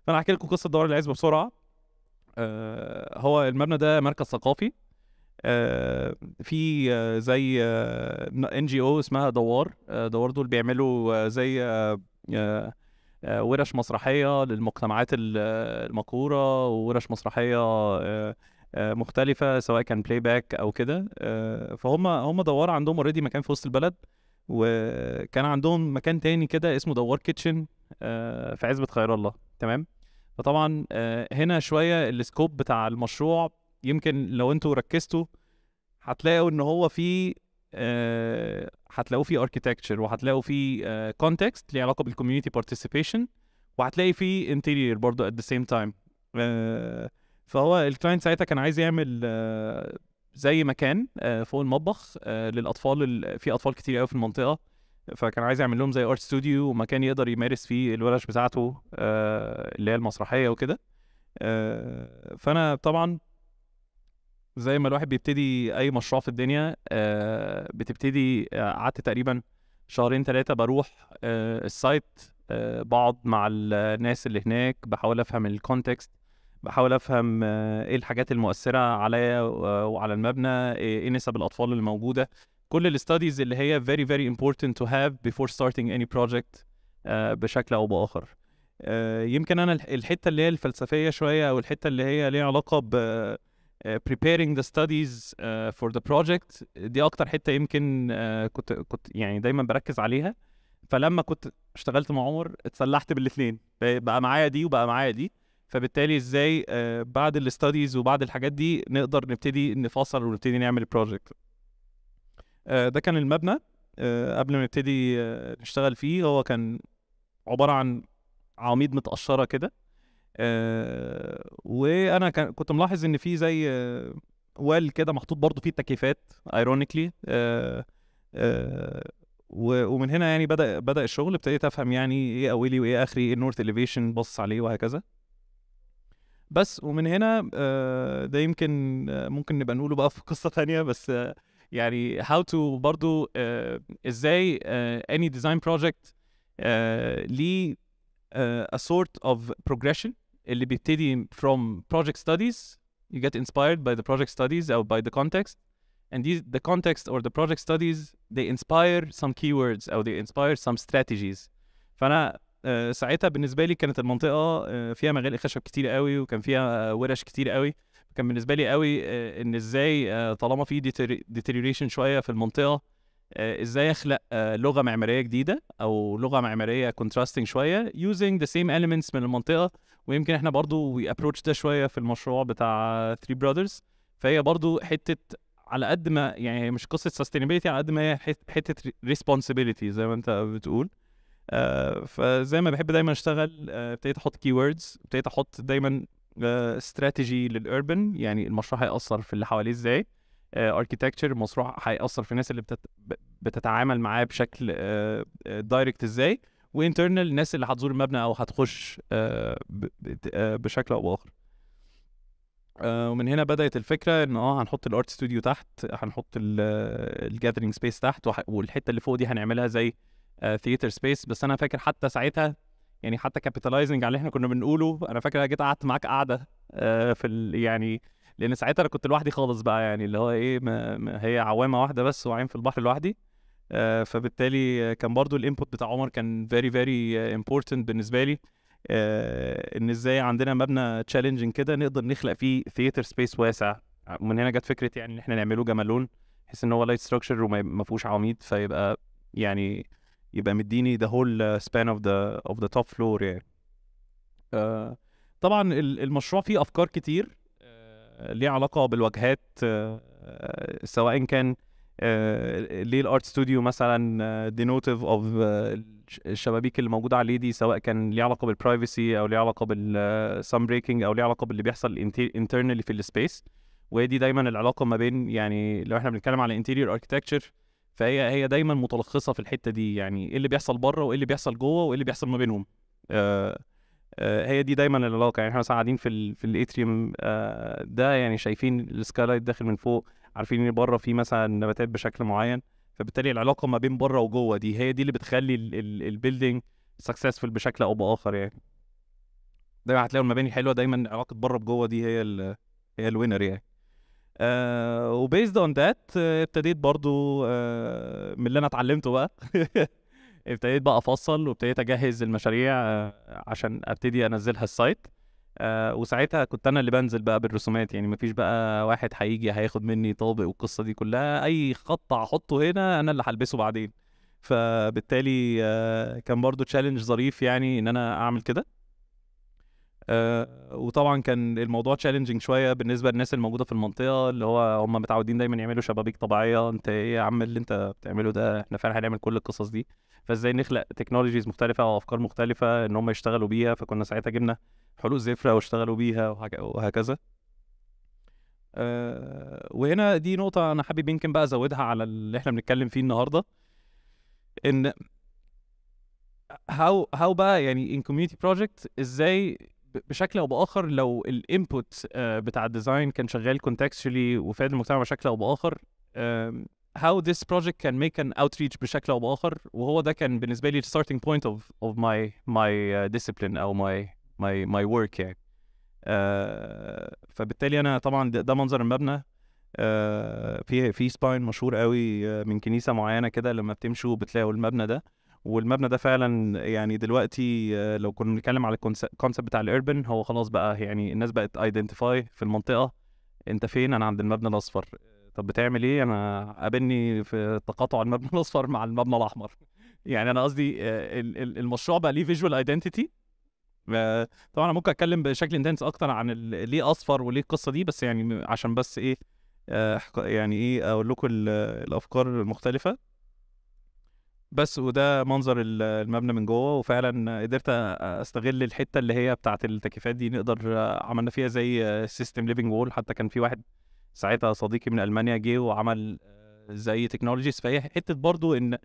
Speaker 1: فانا هحكي لكم قصه دوار العزبه بسرعه آه هو المبنى ده مركز ثقافي آه، في آه، زي ان جي او اسمها دوار آه، دوار دول بيعملوا زي ورش مسرحيه للمجتمعات المقهوره وورش مسرحيه مختلفه سواء كان بلاي باك او كده فهم هم دوار عندهم اوريدي مكان في وسط البلد وكان عندهم مكان تاني كده اسمه دوار كيتشن في عزبه خير الله تمام فطبعا هنا شويه السكوب بتاع المشروع يمكن لو انتوا ركزتوا هتلاقوا ان هو في آه، هتلاقوا في اركيتكتشر وهتلاقوا في كونتكست آه، ليه علاقه بالكوميونتي بارتيسيبيشن وهتلاقي في انتيرير برضه ات ذا سيم تايم فهو الكلاينت ساعتها كان عايز يعمل آه، زي مكان فوق المطبخ للاطفال في اطفال كتير قوي في المنطقه فكان عايز يعمل لهم زي ارت ستوديو ومكان يقدر يمارس فيه الورش بتاعته اللي هي المسرحيه وكده فانا طبعا زي ما الواحد بيبتدي اي مشروع في الدنيا آه بتبتدي آه، قعدت تقريبا شهرين ثلاثه بروح آه السايت آه بقعد مع الناس اللي هناك بحاول افهم الكونتكست بحاول افهم آه، ايه الحاجات المؤثره عليا آه، وعلى المبنى إيه،, ايه نسب الاطفال اللي موجوده كل الاستاديز اللي هي very very important to have before starting any project بشكل او باخر يمكن انا الحته اللي هي الفلسفيه شويه او الحته اللي هي ليها علاقه ب آه، preparing the studies آه، for the project دي اكتر حته يمكن آه، كنت كنت يعني دايما بركز عليها فلما كنت اشتغلت مع عمر اتسلحت بالاثنين بقى معايا دي وبقى معايا دي فبالتالي ازاي بعد الاستاديز وبعد الحاجات دي نقدر نبتدي نفصل ونبتدي نعمل البروجكت ده كان المبنى قبل ما نبتدي نشتغل فيه هو كان عباره عن عواميد متقشره كده آه، وانا كنت ملاحظ ان في زي ويل آه، وال كده محطوط برضو فيه التكييفات ايرونيكلي آه، ومن هنا يعني بدا بدا الشغل ابتديت افهم يعني ايه اولي وايه اخري ايه النورث اليفيشن بص عليه وهكذا بس ومن هنا ده يمكن ممكن نبقى نقوله بقى في قصه تانية بس يعني هاو تو برضو ازاي اني ديزاين بروجكت ليه a sort of progression اللي بيبتدي from project studies you get inspired by the project studies or by the context and these, the context or the project studies they inspire some keywords or they inspire some strategies فانا uh, ساعتها بالنسبه لي كانت المنطقه uh, فيها مجال خشب كتير قوي وكان فيها ورش كتير قوي كان بالنسبه لي قوي ان ازاي طالما في deterioration شويه في المنطقه ازاي اخلق لغه معماريه جديده او لغه معماريه contrasting شويه using the same elements من المنطقه ويمكن احنا برضو وي ابروتش ده شويه في المشروع بتاع 3 براذرز فهي برضو حته على قد ما يعني مش قصه سستينابيلتي على قد ما هي حته ريسبونسبيلتي زي ما انت بتقول آه فزي ما بحب دايما اشتغل آه ابتديت احط كي ووردز ابتديت احط دايما استراتيجي آه للاربن يعني المشروع هيأثر في اللي حواليه ازاي اركيتكتشر آه، المشروع هيأثر في الناس اللي بتت... بتتعامل معاه بشكل دايركت آه، آه، ازاي وانترنال الناس اللي هتزور المبنى او هتخش آه، آه، بشكل او باخر آه، ومن هنا بدات الفكره ان اه هنحط الارت ستوديو تحت هنحط الجاذرنج سبيس تحت والحته اللي فوق دي هنعملها زي ثيتر سبيس بس انا فاكر حتى ساعتها يعني حتى كابيتالايزنج على اللي احنا كنا بنقوله انا فاكر انا جيت قعدت معاك قعده في يعني لان ساعتها انا كنت لوحدي خالص بقى يعني اللي هو ايه ما هي عوامه واحده بس وعين في البحر لوحدي آه، فبالتالي كان برضو الانبوت بتاع عمر كان فيري فيري امبورتنت بالنسبه لي آه، ان ازاي عندنا مبنى تشالنجنج كده نقدر نخلق فيه ثيتر سبيس واسع ومن هنا جت فكره يعني ان احنا نعمله جمالون بحيث ان هو لايت ستراكشر وما فيهوش عواميد فيبقى يعني يبقى مديني ذا هول سبان اوف ذا اوف ذا توب فلور يعني آه، طبعا المشروع فيه افكار كتير ليه علاقه بالواجهات سواء كان ليه الارت ستوديو مثلا دينوتيف آه، اوف آه، الشبابيك اللي موجوده عليه دي سواء كان ليه علاقه بالبرايفسي او ليه علاقه بالسام آه، بريكنج او ليه علاقه باللي بيحصل انترنالي في السبيس وهي دي دايما العلاقه ما بين يعني لو احنا بنتكلم على انتيريور اركتكتشر فهي هي دايما متلخصه في الحته دي يعني ايه اللي بيحصل بره وايه اللي بيحصل جوه وايه اللي بيحصل ما بينهم هي دي دايما العلاقه يعني احنا مثلا قاعدين في الـ في الاتريوم ده يعني شايفين السكاي لايت داخل من فوق عارفين ان بره في مثلا نباتات بشكل معين فبالتالي العلاقه ما بين بره وجوه دي هي دي اللي بتخلي البيلدينج سكسسفل بشكل او باخر يعني دايما هتلاقوا المباني حلوه دايما علاقه بره بجوه دي هي الـ هي الوينر يعني آه وبيزد اون ذات ابتديت برضو آه من اللي انا اتعلمته بقى ابتديت بقى افصل وابتديت اجهز المشاريع آه عشان ابتدي انزلها السايت آه، وساعتها كنت انا اللي بنزل بقى بالرسومات يعني مفيش بقى واحد هيجي هياخد مني طابق والقصه دي كلها اي خط احطه هنا انا اللي هلبسه بعدين فبالتالي آه، كان برضو تشالنج ظريف يعني ان انا اعمل كده آه وطبعا كان الموضوع تشالنجينج شويه بالنسبه للناس الموجوده في المنطقه اللي هو هم متعودين دايما يعملوا شبابيك طبيعيه انت ايه يا عم اللي انت بتعمله ده احنا فعلا هنعمل كل القصص دي فازاي نخلق تكنولوجيز مختلفه او افكار مختلفه ان هم يشتغلوا بيها فكنا ساعتها جبنا حلول زفره واشتغلوا بيها وهكذا آه وهنا دي نقطه انا حابب يمكن بقى ازودها على اللي احنا بنتكلم فيه النهارده ان هاو هاو بقى يعني ان كوميونتي بروجكت ازاي بشكل او باخر لو الانبوت آه، بتاع الديزاين كان شغال كونتكستشلي وفاد المجتمع بشكل او باخر how this project can make an outreach بشكل او باخر وهو ده كان بالنسبه لي starting point of of my my آه، discipline او my my my work يعني آه، فبالتالي انا طبعا ده منظر المبنى في في سباين مشهور قوي من كنيسه معينه كده لما بتمشوا بتلاقوا المبنى ده والمبنى ده فعلا يعني دلوقتي آه، لو كنا بنتكلم على الكونسيبت بتاع الاربن هو خلاص بقى يعني الناس بقت ايدنتيفاي في المنطقه انت فين انا عند المبنى الاصفر طب بتعمل ايه انا قابلني في تقاطع المبنى الاصفر مع المبنى الاحمر يعني انا قصدي آه، المشروع بقى ليه فيجوال ايدنتيتي طبعا انا ممكن اتكلم بشكل انتنس اكتر عن ليه اصفر وليه القصه دي بس يعني عشان بس ايه آه، يعني ايه اقول لكم الافكار المختلفه بس وده منظر المبنى من جوه وفعلا قدرت استغل الحته اللي هي بتاعه التكييفات دي نقدر عملنا فيها زي سيستم ليفنج وول حتى كان في واحد ساعتها صديقي من المانيا جه وعمل آه، زي تكنولوجيز فهي حته برضو ان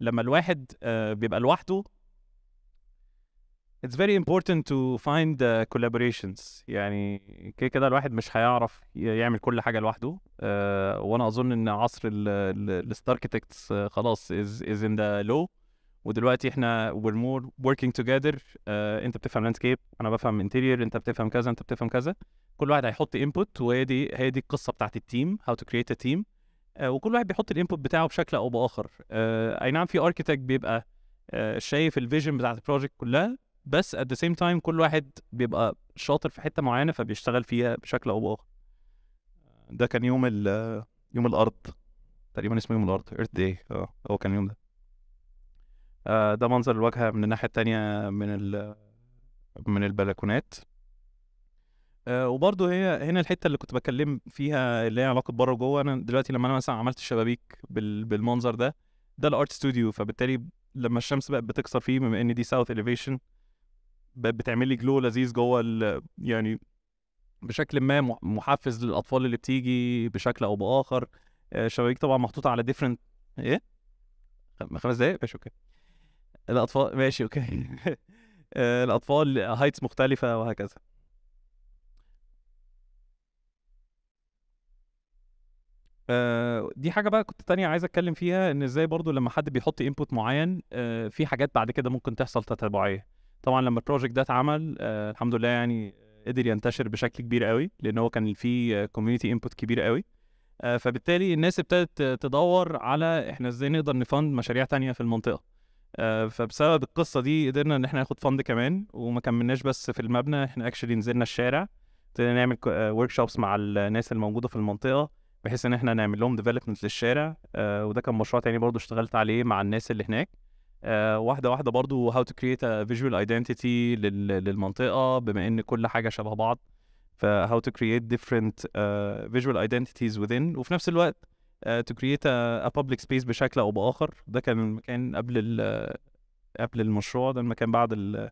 Speaker 1: لما الواحد آه، بيبقى لوحده it's very important to find uh, collaborations يعني كده كده الواحد مش هيعرف يعمل كل حاجه لوحده uh, وانا اظن ان عصر الستاركتكتس آه، uh, خلاص is, is in the low ودلوقتي احنا we're more working together uh, انت بتفهم لاندسكيب انا بفهم انتيرير انت بتفهم كذا انت بتفهم كذا كل واحد هيحط انبوت وهي دي هي دي القصه بتاعت التيم هاو تو كريت ا تيم وكل واحد بيحط الانبوت بتاعه بشكل او باخر uh, اي نعم في اركيتكت بيبقى شايف الفيجن بتاعت البروجكت كلها بس at the same time كل واحد بيبقى شاطر في حته معينه فبيشتغل فيها بشكل او باخر ده كان يوم ال آه، يوم الارض تقريبا اسمه يوم الارض ايرث داي اه هو كان يوم ده آه ده منظر الواجهه من الناحيه التانية من ال آه، من البلكونات آه وبرضه هي هنا الحته اللي كنت بكلم فيها اللي هي علاقه بره وجوه انا دلوقتي لما انا مثلا عملت الشبابيك بال بالمنظر ده ده الارت ستوديو فبالتالي لما الشمس بقت بتكسر فيه بما ان دي ساوث اليفيشن بتعمل لي جلو لذيذ جوه يعني بشكل ما محفز للاطفال اللي بتيجي بشكل او باخر آه، الشبابيك طبعا محطوطه على ديفرنت ايه خمس دقايق ماشي اوكي الاطفال ماشي اوكي آه، الاطفال هايتس مختلفه وهكذا آه، دي حاجه بقى كنت تانية عايز اتكلم فيها ان ازاي برضو لما حد بيحط انبوت معين في حاجات بعد كده ممكن تحصل تتبعيه طبعا لما البروجكت ده اتعمل آه الحمد لله يعني قدر ينتشر بشكل كبير قوي لان هو كان فيه كوميونتي انبوت كبير قوي آه فبالتالي الناس ابتدت تدور على احنا ازاي نقدر نفند مشاريع تانية في المنطقه آه فبسبب القصه دي قدرنا ان احنا ناخد فند كمان وما كملناش بس في المبنى احنا اكشلي نزلنا الشارع ابتدينا نعمل ورك شوبس آه، مع الناس الموجوده في المنطقه بحيث ان احنا نعمل لهم ديفلوبمنت للشارع آه وده كان مشروع تاني برضه اشتغلت عليه مع الناس اللي هناك آه، واحده واحده برضو هاو تو كريت فيجوال ايدنتيتي للمنطقه بما ان كل حاجه شبه بعض فهاو تو كريت ديفرنت فيجوال ايدنتيتيز within وفي نفس الوقت تو كريت ا بابليك سبيس بشكل او باخر ده كان المكان قبل قبل المشروع ده المكان بعد ال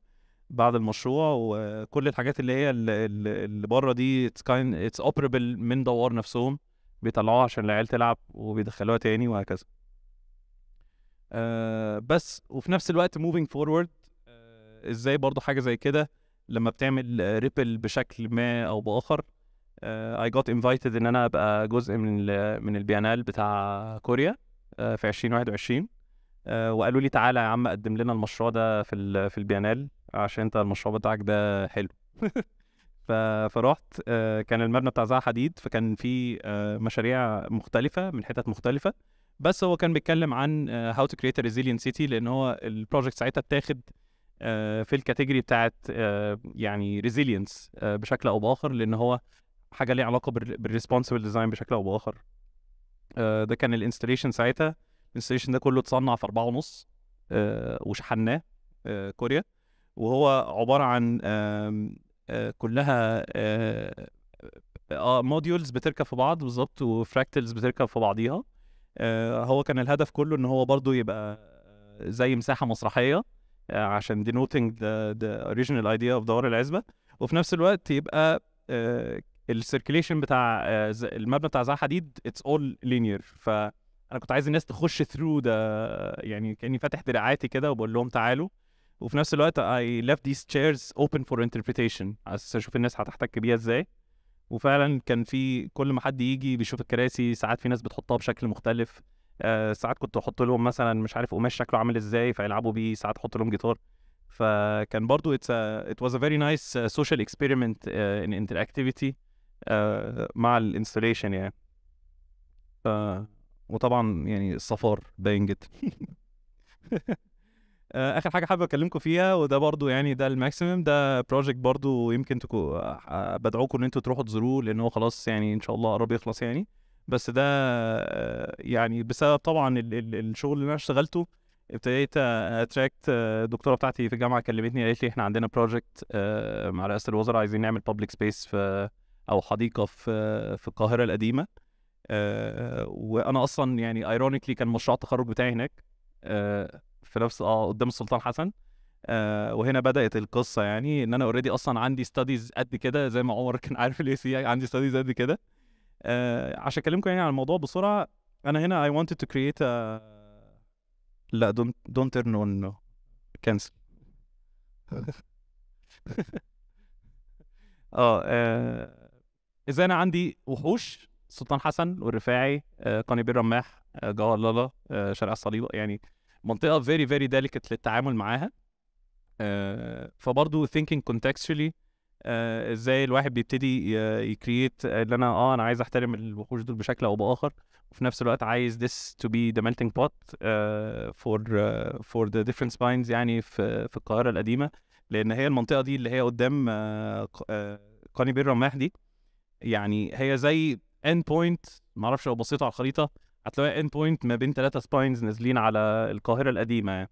Speaker 1: بعد المشروع وكل الحاجات اللي هي اللي بره دي اتس كاين اتس اوبربل من دوار نفسهم بيطلعوها عشان العيال تلعب وبيدخلوها تاني وهكذا آه بس وفي نفس الوقت موفينج فورورد آه ازاي برضه حاجه زي كده لما بتعمل ريبل بشكل ما او باخر اي جوت انفايتد ان انا ابقى جزء من من البيانال بتاع كوريا آه في 2021 آه وقالوا لي تعالى يا عم قدم لنا المشروع ده في في البيانال عشان انت المشروع بتاعك ده حلو فرحت آه، كان المبنى بتاع زها حديد فكان في آه، مشاريع مختلفه من حتت مختلفه بس هو كان بيتكلم عن هاو تو كريت ريزيلينت سيتي لان هو البروجكت ساعتها اتاخد آه، في الكاتيجوري بتاعت آه، يعني ريزيلينس آه، بشكل او باخر لان هو حاجه ليها علاقه بالريسبونسبل ديزاين بشكل او باخر ده كان الانستليشن ساعتها الانستليشن ده كله اتصنع في أربعة ونص وشحناه كوريا وهو عباره عن كلها موديولز بتركب في بعض بالظبط وفراكتلز بتركب في بعضيها آه، هو كان الهدف كله ان هو برضو يبقى زي مساحه مسرحيه آه، عشان denoting the, the original idea of دوار العزبه وفي نفس الوقت يبقى آه، السيركيليشن بتاع المبنى بتاع زها حديد اتس اول لينير فانا كنت عايز الناس تخش ثرو ده يعني كاني فاتح دراعاتي كده وبقول لهم تعالوا وفي نفس الوقت اي left these chairs open for interpretation على اساس اشوف الناس هتحتك بيها ازاي وفعلا كان في كل ما حد يجي بيشوف الكراسي ساعات في ناس بتحطها بشكل مختلف آه، ساعات كنت احط لهم مثلا مش عارف قماش شكله عامل ازاي فيلعبوا بيه ساعات احط لهم جيتار فكان برضو اتس ات واز ا فيري نايس سوشيال اكسبيرمنت ان انتراكتيفيتي مع الانستليشن يعني ف وطبعا يعني السفر باين جدا آه، اخر حاجه حابب اكلمكم فيها وده برضو يعني ده الماكسيمم ده بروجكت برضو يمكن تكون آه، بدعوكم ان انتوا تروحوا تزوروه لان هو خلاص يعني ان شاء الله قرب يخلص يعني بس ده آه، يعني بسبب طبعا ال ال الشغل اللي انا اشتغلته ابتديت اتراكت الدكتوره بتاعتي في الجامعه كلمتني قالت لي احنا عندنا بروجكت مع رئاسه الوزراء عايزين نعمل بابليك سبيس في او حديقه في في القاهره القديمه وانا اصلا يعني ايرونيكلي كان مشروع التخرج بتاعي هناك في نفس اه قدام السلطان حسن آه وهنا بدات القصه يعني ان انا اوريدي اصلا عندي ستاديز قد كده زي ما عمر كان عارف الاي سي عندي ستاديز قد كده آه عشان اكلمكم يعني عن الموضوع بسرعه انا هنا اي wanted تو كرييت a لا دونت دونت تيرن اون كانسل اه, اذا آه، ازاي انا عندي وحوش سلطان حسن والرفاعي آه قنيبير رماح آه جوهر لالا آه شارع الصليبه يعني منطقه فيري فيري ديليكت للتعامل معاها آه، فبرضه thinking contextually آه، ازاي الواحد بيبتدي يكريت ان انا اه انا عايز احترم الوحوش دول بشكل او باخر وفي نفس الوقت عايز this to be the melting pot آه، for for the different spines يعني في في القاهره القديمه لان هي المنطقه دي اللي هي قدام قني بير رماح دي يعني هي زي اند بوينت معرفش لو بصيتوا على الخريطه هتلاقي اند بوينت ما بين ثلاثه سباينز نازلين على القاهره القديمه يعني.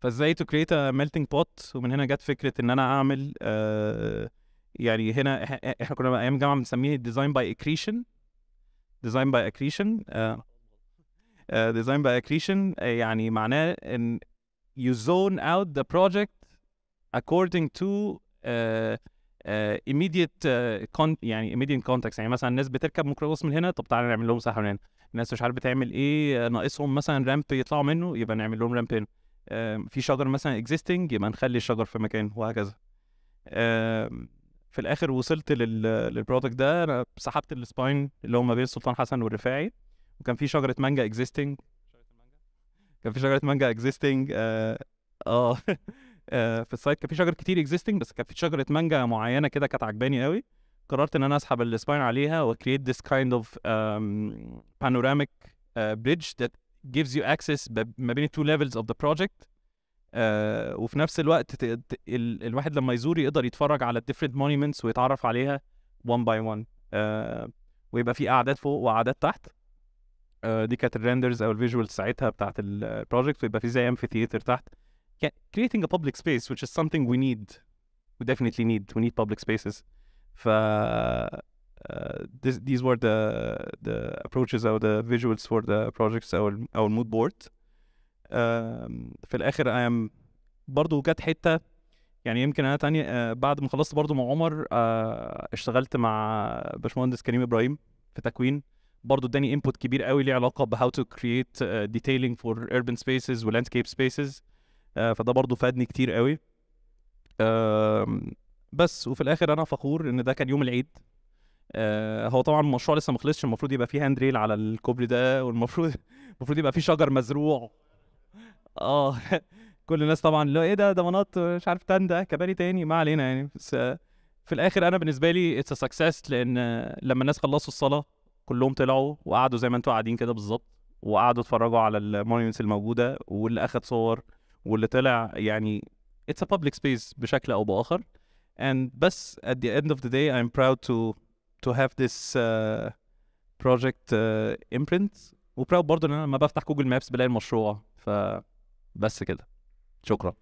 Speaker 1: فازاي تو كريت ميلتنج بوت ومن هنا جت فكره ان انا اعمل آه يعني هنا احنا كنا ايام جامعه بنسميه ديزاين باي اكريشن ديزاين باي اكريشن ديزاين باي اكريشن يعني معناه ان يو زون اوت ذا بروجكت اكوردنج تو ايميديت آه، آه، يعني ايميديت كونتاكس يعني مثلا الناس بتركب ميكروباص من هنا طب تعالى نعمل لهم ساحه من هنا الناس مش عارف بتعمل ايه آه، ناقصهم مثلا رامب يطلعوا منه يبقى نعمل لهم رامب هنا في شجر مثلا اكزيستنج يبقى نخلي الشجر في مكانه وهكذا في الاخر وصلت للبرودكت ده انا سحبت السباين اللي هو ما بين السلطان حسن والرفاعي وكان في شجره مانجا اكزيستنج كان في شجره مانجا اكزيستنج اه آه، في السايت كان في شجر كتير اكزيستنج بس كان في شجره مانجا معينه كده كانت عجباني قوي قررت ان انا اسحب السباين عليها وكريت ذس كايند اوف بانوراميك بريدج ذات gives you access ما بين two levels of the project آه، وفي نفس الوقت ت... ت... ال... الواحد لما يزور يقدر يتفرج على different monuments ويتعرف عليها one by one آه، ويبقى في قعدات فوق واعداد تحت uh, دي كانت الريندرز او الفيجوالز ساعتها بتاعت البروجكت ويبقى في زي امفي ثياتر تحت creating a public space which is something we need we definitely need we need public spaces ف uh, this, these were the the approaches او the visuals for the projects او ال, mood board um, في الاخر I am برضه جت حته يعني يمكن انا تاني uh, بعد ما خلصت برضه مع عمر uh, اشتغلت مع باشمهندس كريم ابراهيم في تكوين برضه اداني انبوت كبير قوي ليه علاقه بهاو تو كرييت ديتيلينج فور urban spaces ولاندسكيب سبيسز آه، فده برضه فادني كتير قوي بس وفي الاخر انا فخور ان ده كان يوم العيد آه هو طبعا المشروع لسه ما خلصش المفروض يبقى فيه هاند ريل على الكوبري ده والمفروض المفروض يبقى فيه شجر مزروع اه كل الناس طبعا لا ايه ده ضمانات مش عارف ده كباري تاني ما علينا يعني بس آه، في الاخر انا بالنسبه لي اتس سكسس لان لما الناس خلصوا الصلاه كلهم طلعوا وقعدوا زي ما انتوا قاعدين كده بالظبط وقعدوا اتفرجوا على المونيومنتس الموجوده واللي اخد صور واللي طلع يعني it's a public space بشكل او باخر and بس at the end of the day I'm proud to to have this uh, project uh, imprint proud برضه ان انا لما بفتح جوجل مابس بلاقي المشروع فبس كده شكرا